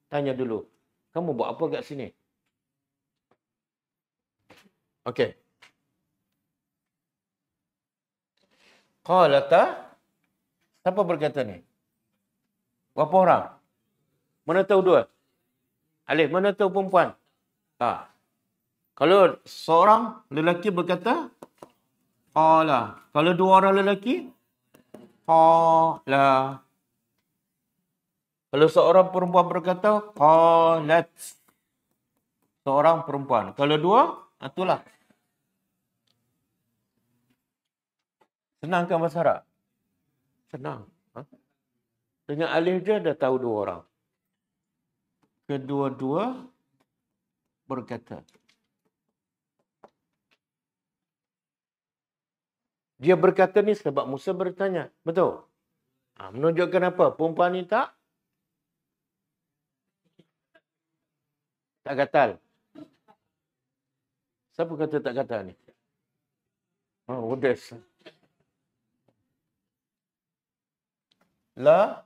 Tanya dulu. Kamu buat apa kat sini? Okey. Qalata. Siapa berkata ni? Berapa orang? Mana tahu dua? Alif, mana tahu perempuan? Ha. Kalau seorang lelaki berkata, Allah. Kalau dua orang lelaki, Allah. Kalau seorang perempuan berkata, Qalat. Seorang perempuan. Kalau dua, itulah. Senangkan masyarakat? Senang. Ha? Dengan alif je dah tahu dua orang kedua-dua berkata. Dia berkata ni sebab Musa bertanya. Betul? Ha, menunjukkan apa? Perempuan ni tak? Tak gatal. Siapa kata tak gatal ni? Oh, ha, Odes. La.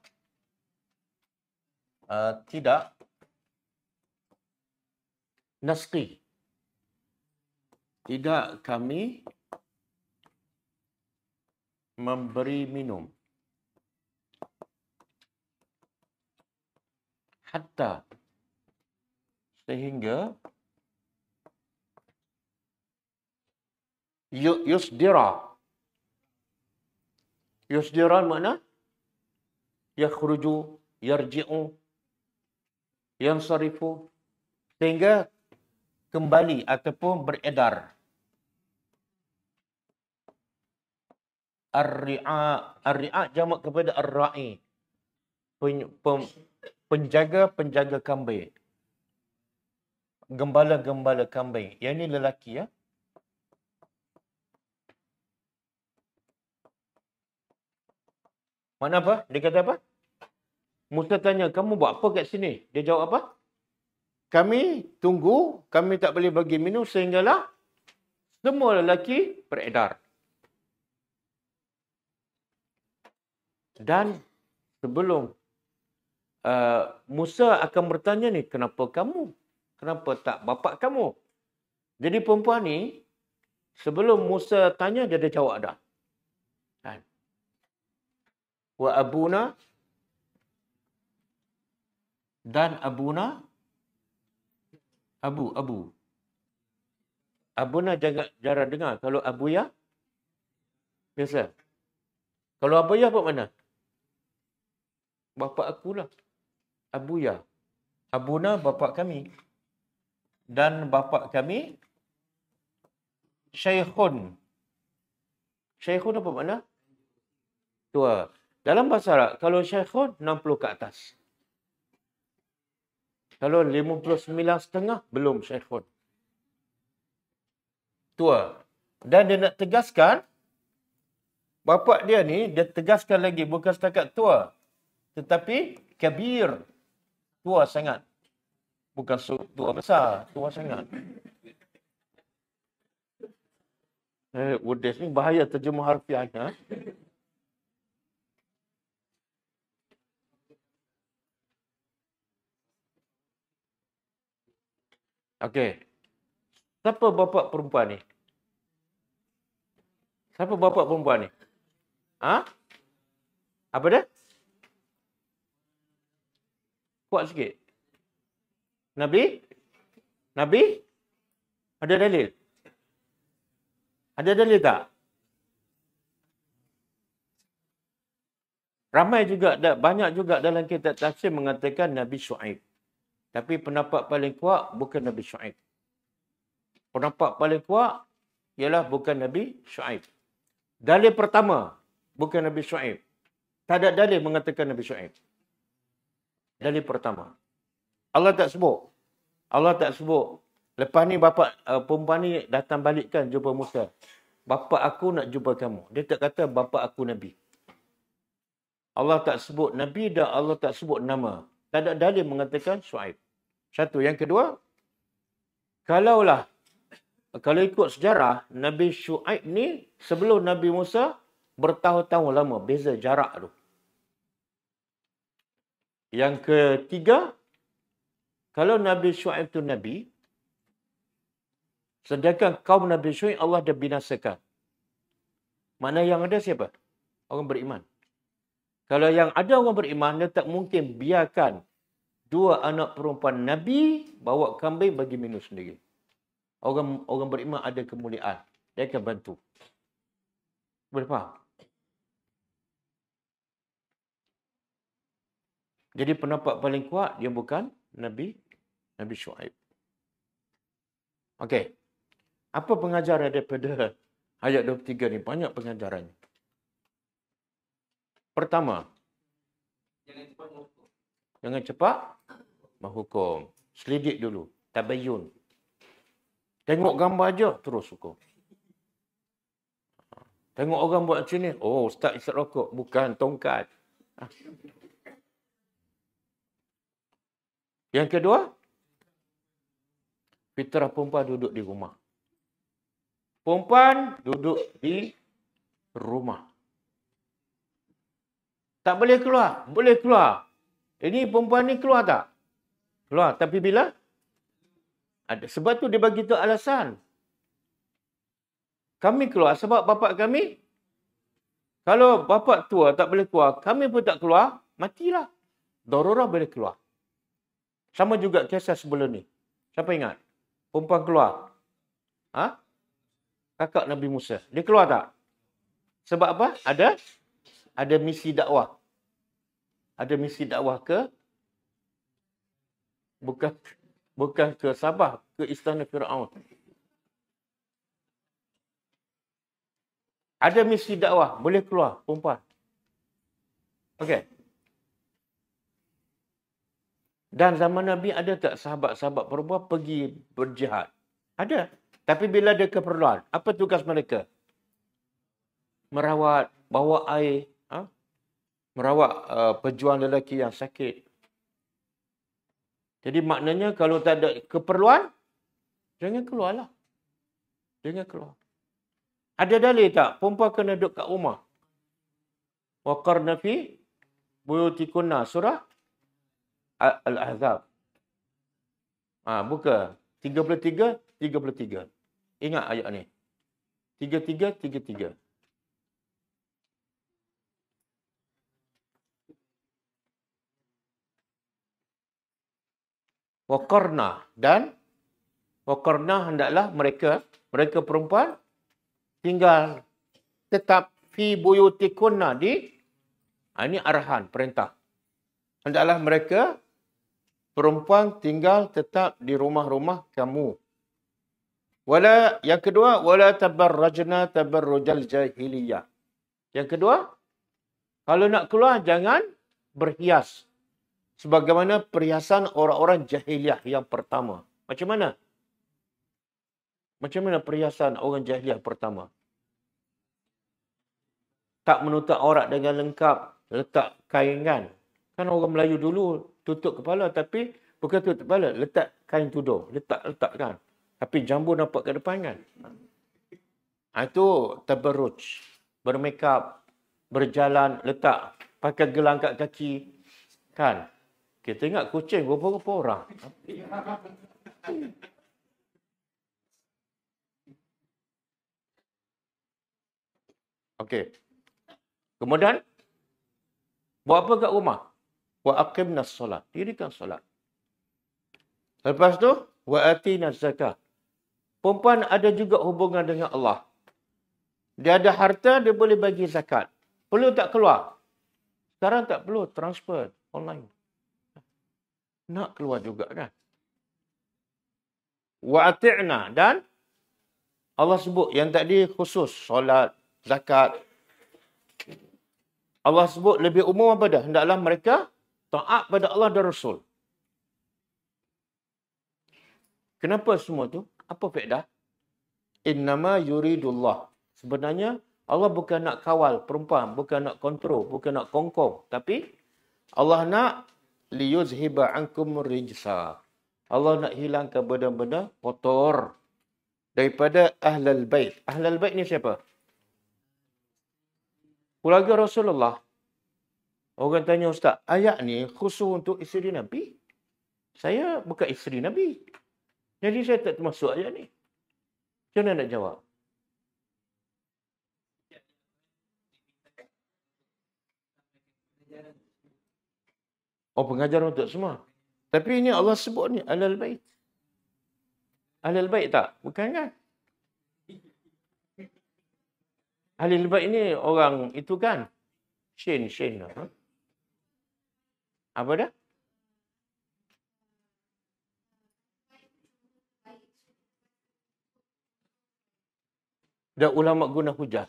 Uh, tidak nasqi tidak kami memberi minum hatta sehingga yusdira yusdira mana yakhruju yarji'u yansarifu sehingga kembali ataupun beredar. Ar-ri'a, ar-ri'a jamak kepada ar-ra'i. Pen, penjaga-penjaga kambing. Gembala-gembala kambing. Yang ini lelaki ya. Mana apa? Dia kata apa? Musa tanya, kamu buat apa kat sini? Dia jawab apa? kami tunggu, kami tak boleh bagi minum sehinggalah semua lelaki beredar. Dan sebelum uh, Musa akan bertanya ni, kenapa kamu? Kenapa tak bapa kamu? Jadi perempuan ni, sebelum Musa tanya, dia ada jawab dah. Kan? Wa abuna dan abuna Abu, Abu. Abuna jangan jarang dengar. Kalau Abu ya, biasa. Kalau Abu ya, buat mana? Bapa aku lah. Abu ya. Abuna bapa kami. Dan bapa kami, Syekhun. Syekhun apa makna? Tua. Dalam bahasa Arab, kalau Syekhun, 60 ke atas. Kalau 59 setengah, belum syekhun. Tua. Dan dia nak tegaskan, bapa dia ni, dia tegaskan lagi, bukan setakat tua. Tetapi, kabir. Tua sangat. Bukan tua besar, tua sangat. Eh, Udes ni bahaya terjemah harfiahnya. Okey. Siapa bapa perempuan ni? Siapa bapa perempuan ni? Ha? Apa dia? Kuat sikit. Nabi? Nabi? Ada dalil? Ada dalil tak? Ramai juga, banyak juga dalam kitab tafsir mengatakan Nabi Shu'aib. Tapi pendapat paling kuat bukan Nabi Shu'aib. Pendapat paling kuat ialah bukan Nabi Shu'aib. Dalil pertama bukan Nabi Shu'aib. Tak ada dalil mengatakan Nabi Shu'aib. Dalil pertama. Allah tak sebut. Allah tak sebut. Lepas ni bapak uh, perempuan ni datang balikkan jumpa Musa. Bapa aku nak jumpa kamu. Dia tak kata bapa aku Nabi. Allah tak sebut Nabi dan Allah tak sebut nama tak ada dalil mengatakan Shuaib. Satu. Yang kedua, kalaulah, kalau ikut sejarah, Nabi Shuaib ni sebelum Nabi Musa bertahun-tahun lama. Beza jarak tu. Yang ketiga, kalau Nabi Shuaib tu Nabi, sedangkan kaum Nabi Shuaib Allah dah binasakan. Mana yang ada siapa? Orang beriman. Kalau yang ada orang beriman, dia tak mungkin biarkan dua anak perempuan Nabi bawa kambing bagi minum sendiri. Orang orang beriman ada kemuliaan. Dia akan bantu. Boleh faham? Jadi pendapat paling kuat dia bukan Nabi Nabi Shu'aib. Okey. Apa pengajaran daripada ayat 23 ni? Banyak pengajarannya. Pertama, jangan cepat menghukum. Selidik dulu. Tabayun. Tengok gambar aja terus hukum. Tengok orang buat macam ni. Oh, ustaz isap rokok. Bukan, tongkat. Ah. Yang kedua, fitrah perempuan duduk di rumah. Perempuan duduk di rumah. Tak boleh keluar. Boleh keluar. Ini perempuan ni keluar tak? Keluar. Tapi bila? Ada. Sebab tu dia bagi tu alasan. Kami keluar sebab bapak kami. Kalau bapak tua tak boleh keluar, kami pun tak keluar, matilah. Dororah boleh keluar. Sama juga kisah sebelum ni. Siapa ingat? Perempuan keluar. Ha? Kakak Nabi Musa. Dia keluar tak? Sebab apa? Ada ada misi dakwah ada misi dakwah ke bukan bukan ke Sabah ke istana Firaun ada misi dakwah boleh keluar perempuan okey dan zaman Nabi ada tak sahabat-sahabat perempuan pergi berjihad? Ada. Tapi bila ada keperluan, apa tugas mereka? Merawat, bawa air, merawat uh, pejuang lelaki yang sakit. Jadi maknanya kalau tak ada keperluan, jangan keluarlah. Jangan keluar. Ada dalil tak? Perempuan kena duduk kat rumah. Wa qarna fi buyutikunna surah Al-Ahzab. Ha, buka. 33, 33. Ingat ayat ni. 33, 33. Wakarna dan Wakarna hendaklah mereka mereka perempuan tinggal tetap fi buyutikunna di ah, ini arahan perintah hendaklah mereka perempuan tinggal tetap di rumah-rumah kamu wala yang kedua wala tabarrajna tabarrujal jahiliyah yang kedua kalau nak keluar jangan berhias sebagaimana perhiasan orang-orang jahiliah yang pertama. Macam mana? Macam mana perhiasan orang jahiliah pertama? Tak menutup orang dengan lengkap, letak kainan. Kan orang Melayu dulu tutup kepala tapi bukan tutup kepala, letak kain tudung, letak letakkan. Tapi jambu nampak ke depan kan? Ha, itu terberuj. Bermakeup, berjalan, letak. Pakai gelang kat kaki. Kan? Kita ingat kucing berapa-berapa orang. Okey. Kemudian, buat apa kat rumah? Wa aqimna solat. Dirikan solat. Lepas tu, wa atina zakat. Perempuan ada juga hubungan dengan Allah. Dia ada harta, dia boleh bagi zakat. Perlu tak keluar? Sekarang tak perlu. Transfer online nak keluar juga kan. Wa'ati'na dan Allah sebut yang tadi khusus solat, zakat. Allah sebut lebih umum apa dah? Hendaklah mereka taat pada Allah dan Rasul. Kenapa semua tu? Apa faedah? Innama yuridullah. Sebenarnya Allah bukan nak kawal perempuan, bukan nak kontrol, bukan nak kongkong. Tapi Allah nak liyuzhiba ankum rijsa. Allah nak hilangkan benda-benda kotor daripada ahlal bait. Ahlal bait ni siapa? Keluarga Rasulullah. Orang tanya ustaz, ayat ni khusus untuk isteri Nabi? Saya bukan isteri Nabi. Jadi saya tak termasuk ayat ni. Macam mana nak jawab? Oh, pengajar untuk semua. Tapi ini Allah sebut ni, alal bait. Alal bait tak? Bukan kan? Alal bait ni orang itu kan? Shin, Shin. Huh? Apa dah? Dan ulama guna hujah.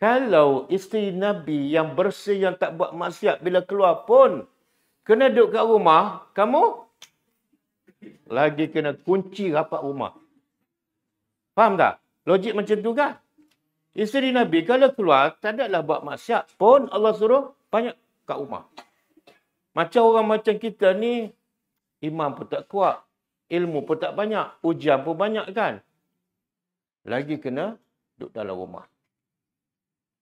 Kalau isteri Nabi yang bersih, yang tak buat maksiat bila keluar pun, Kena duduk kat rumah, kamu lagi kena kunci rapat rumah. Faham tak? Logik macam tu kan? Isteri Nabi kalau keluar, tak ada lah buat maksiat pun Allah suruh banyak kat rumah. Macam orang macam kita ni, iman pun tak kuat. Ilmu pun tak banyak. Ujian pun banyak kan? Lagi kena duduk dalam rumah.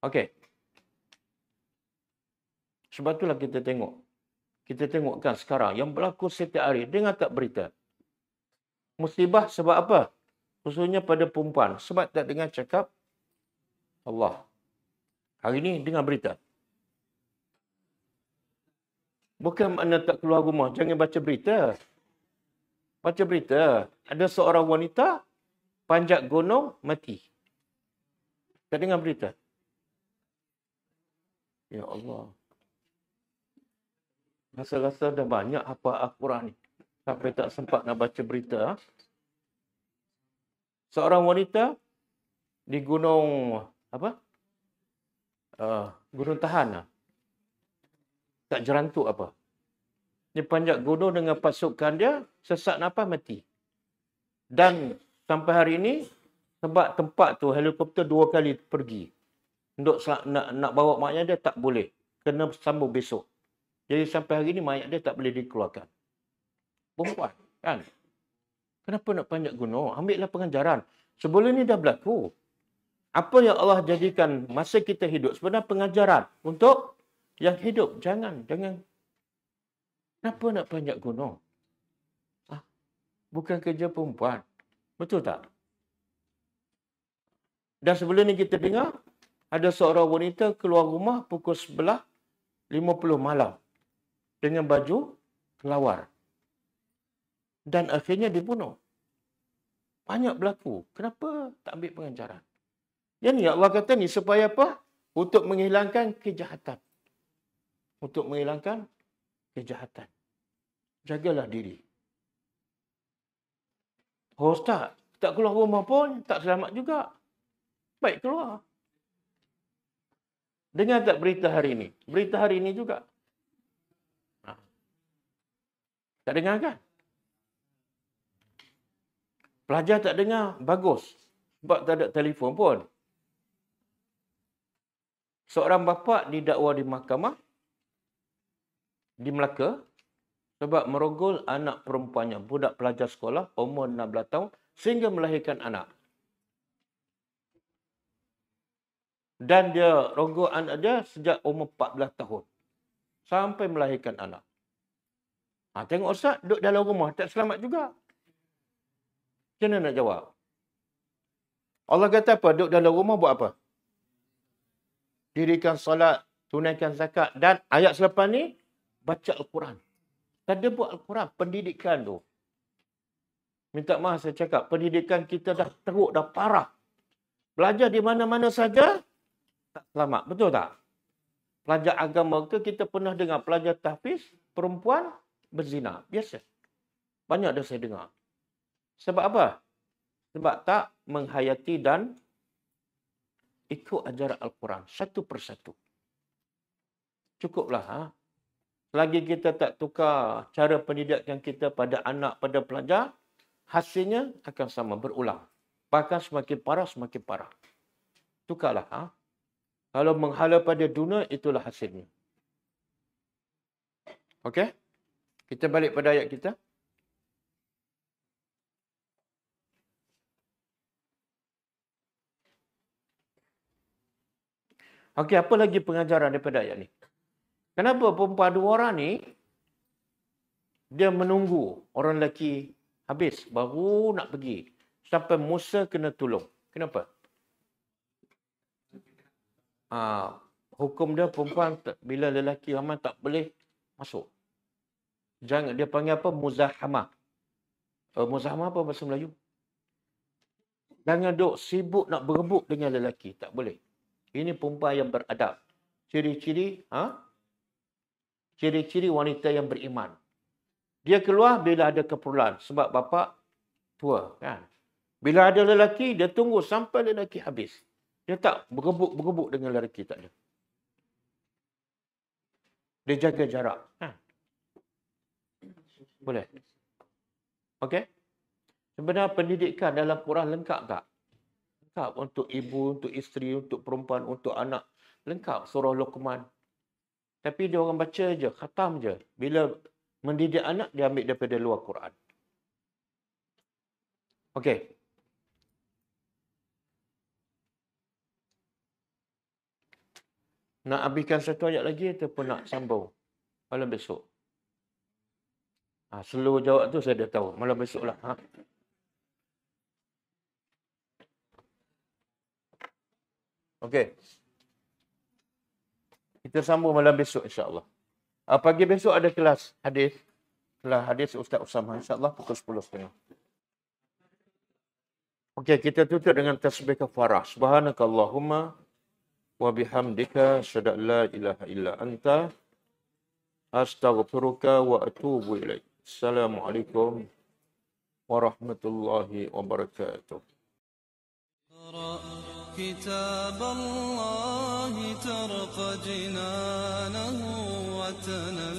Okey. Sebab itulah kita tengok kita tengokkan sekarang yang berlaku setiap hari dengan tak berita. Musibah sebab apa? Khususnya pada perempuan. Sebab tak dengan cakap Allah. Hari ini dengan berita. Bukan makna tak keluar rumah. Jangan baca berita. Baca berita. Ada seorang wanita panjat gunung mati. Tak dengar berita. Ya Allah rasa-rasa dah banyak apa Al-Quran ni. Sampai tak sempat nak baca berita. Ah. Seorang wanita di gunung apa? Uh, gunung Tahan lah. Tak jerantuk apa. Dia panjat gunung dengan pasukan dia, sesak nafas mati. Dan sampai hari ini, sebab tempat tu helikopter dua kali pergi. Untuk nak, nak bawa maknya dia tak boleh. Kena sambung besok. Jadi sampai hari ini mayat dia tak boleh dikeluarkan. Perempuan, kan? Kenapa nak panjat gunung? Ambillah pengajaran. Sebelum ini dah berlaku. Apa yang Allah jadikan masa kita hidup? Sebenarnya pengajaran untuk yang hidup. Jangan, jangan. Kenapa nak panjat gunung? Ah, bukan kerja perempuan. Betul tak? Dan sebelum ini kita dengar, ada seorang wanita keluar rumah pukul 11.50 malam dengan baju kelawar. Dan akhirnya dibunuh. Banyak berlaku. Kenapa tak ambil pengajaran? Yang ni Allah kata ni supaya apa? Untuk menghilangkan kejahatan. Untuk menghilangkan kejahatan. Jagalah diri. Oh Ustaz, tak keluar rumah pun tak selamat juga. Baik keluar. Dengar tak berita hari ini? Berita hari ini juga. Tak dengar kan? Pelajar tak dengar, bagus. Sebab tak ada telefon pun. Seorang bapa didakwa di mahkamah di Melaka sebab merogol anak perempuannya, budak pelajar sekolah, umur 16 tahun sehingga melahirkan anak. Dan dia rogol anak dia sejak umur 14 tahun sampai melahirkan anak. Ha, tengok Ustaz, duduk dalam rumah, tak selamat juga. Macam mana nak jawab? Allah kata apa? Duduk dalam rumah buat apa? Dirikan solat, tunaikan zakat. Dan ayat selepas ni, baca Al-Quran. Tadi buat Al-Quran, pendidikan tu. Minta maaf saya cakap, pendidikan kita dah teruk, dah parah. Belajar di mana-mana saja, tak selamat. Betul tak? Pelajar agama ke kita pernah dengar pelajar tahfiz, perempuan, berzina. Biasa. Banyak dah saya dengar. Sebab apa? Sebab tak menghayati dan ikut ajaran Al-Quran satu persatu. Cukuplah. Ha? Selagi kita tak tukar cara pendidikan kita pada anak, pada pelajar, hasilnya akan sama, berulang. Bahkan semakin parah, semakin parah. Tukarlah. Ha? Kalau menghala pada dunia, itulah hasilnya. Okay? Kita balik pada ayat kita. Okey, apa lagi pengajaran daripada ayat ni? Kenapa perempuan dua orang ni dia menunggu orang lelaki habis baru nak pergi sampai Musa kena tolong. Kenapa? Ah, hukum dia perempuan bila lelaki ramai tak boleh masuk jangan dia panggil apa muzahamah. Uh, eh, muzahamah apa bahasa Melayu? Jangan dok sibuk nak berebut dengan lelaki, tak boleh. Ini perempuan yang beradab. Ciri-ciri ha? Ciri-ciri wanita yang beriman. Dia keluar bila ada keperluan sebab bapa tua kan. Bila ada lelaki dia tunggu sampai lelaki habis. Dia tak berebut-berebut dengan lelaki tak ada. Dia jaga jarak. Ha? Boleh. Okey. Sebenarnya pendidikan dalam Quran lengkap tak? Lengkap untuk ibu, untuk isteri, untuk perempuan, untuk anak. Lengkap surah Luqman. Tapi dia orang baca je, khatam je. Bila mendidik anak, dia ambil daripada luar Quran. Okey. Nak habiskan satu ayat lagi ataupun nak sambung? Malam besok. Ha, slow jawab tu saya dah tahu. Malam besok lah. Ha. Okey. Kita sambung malam besok Insya Allah. Ha, pagi besok ada kelas hadis. Kelas hadis Ustaz Usama. InsyaAllah pukul 10.30. Okey, kita tutup dengan tasbih kafarah. Subhanakallahumma wa bihamdika syada la ilaha illa anta astaghfiruka wa atubu ilaik. السلام عليكم ورحمة الله وبركاته كتاب الله ترق جنانه وتنم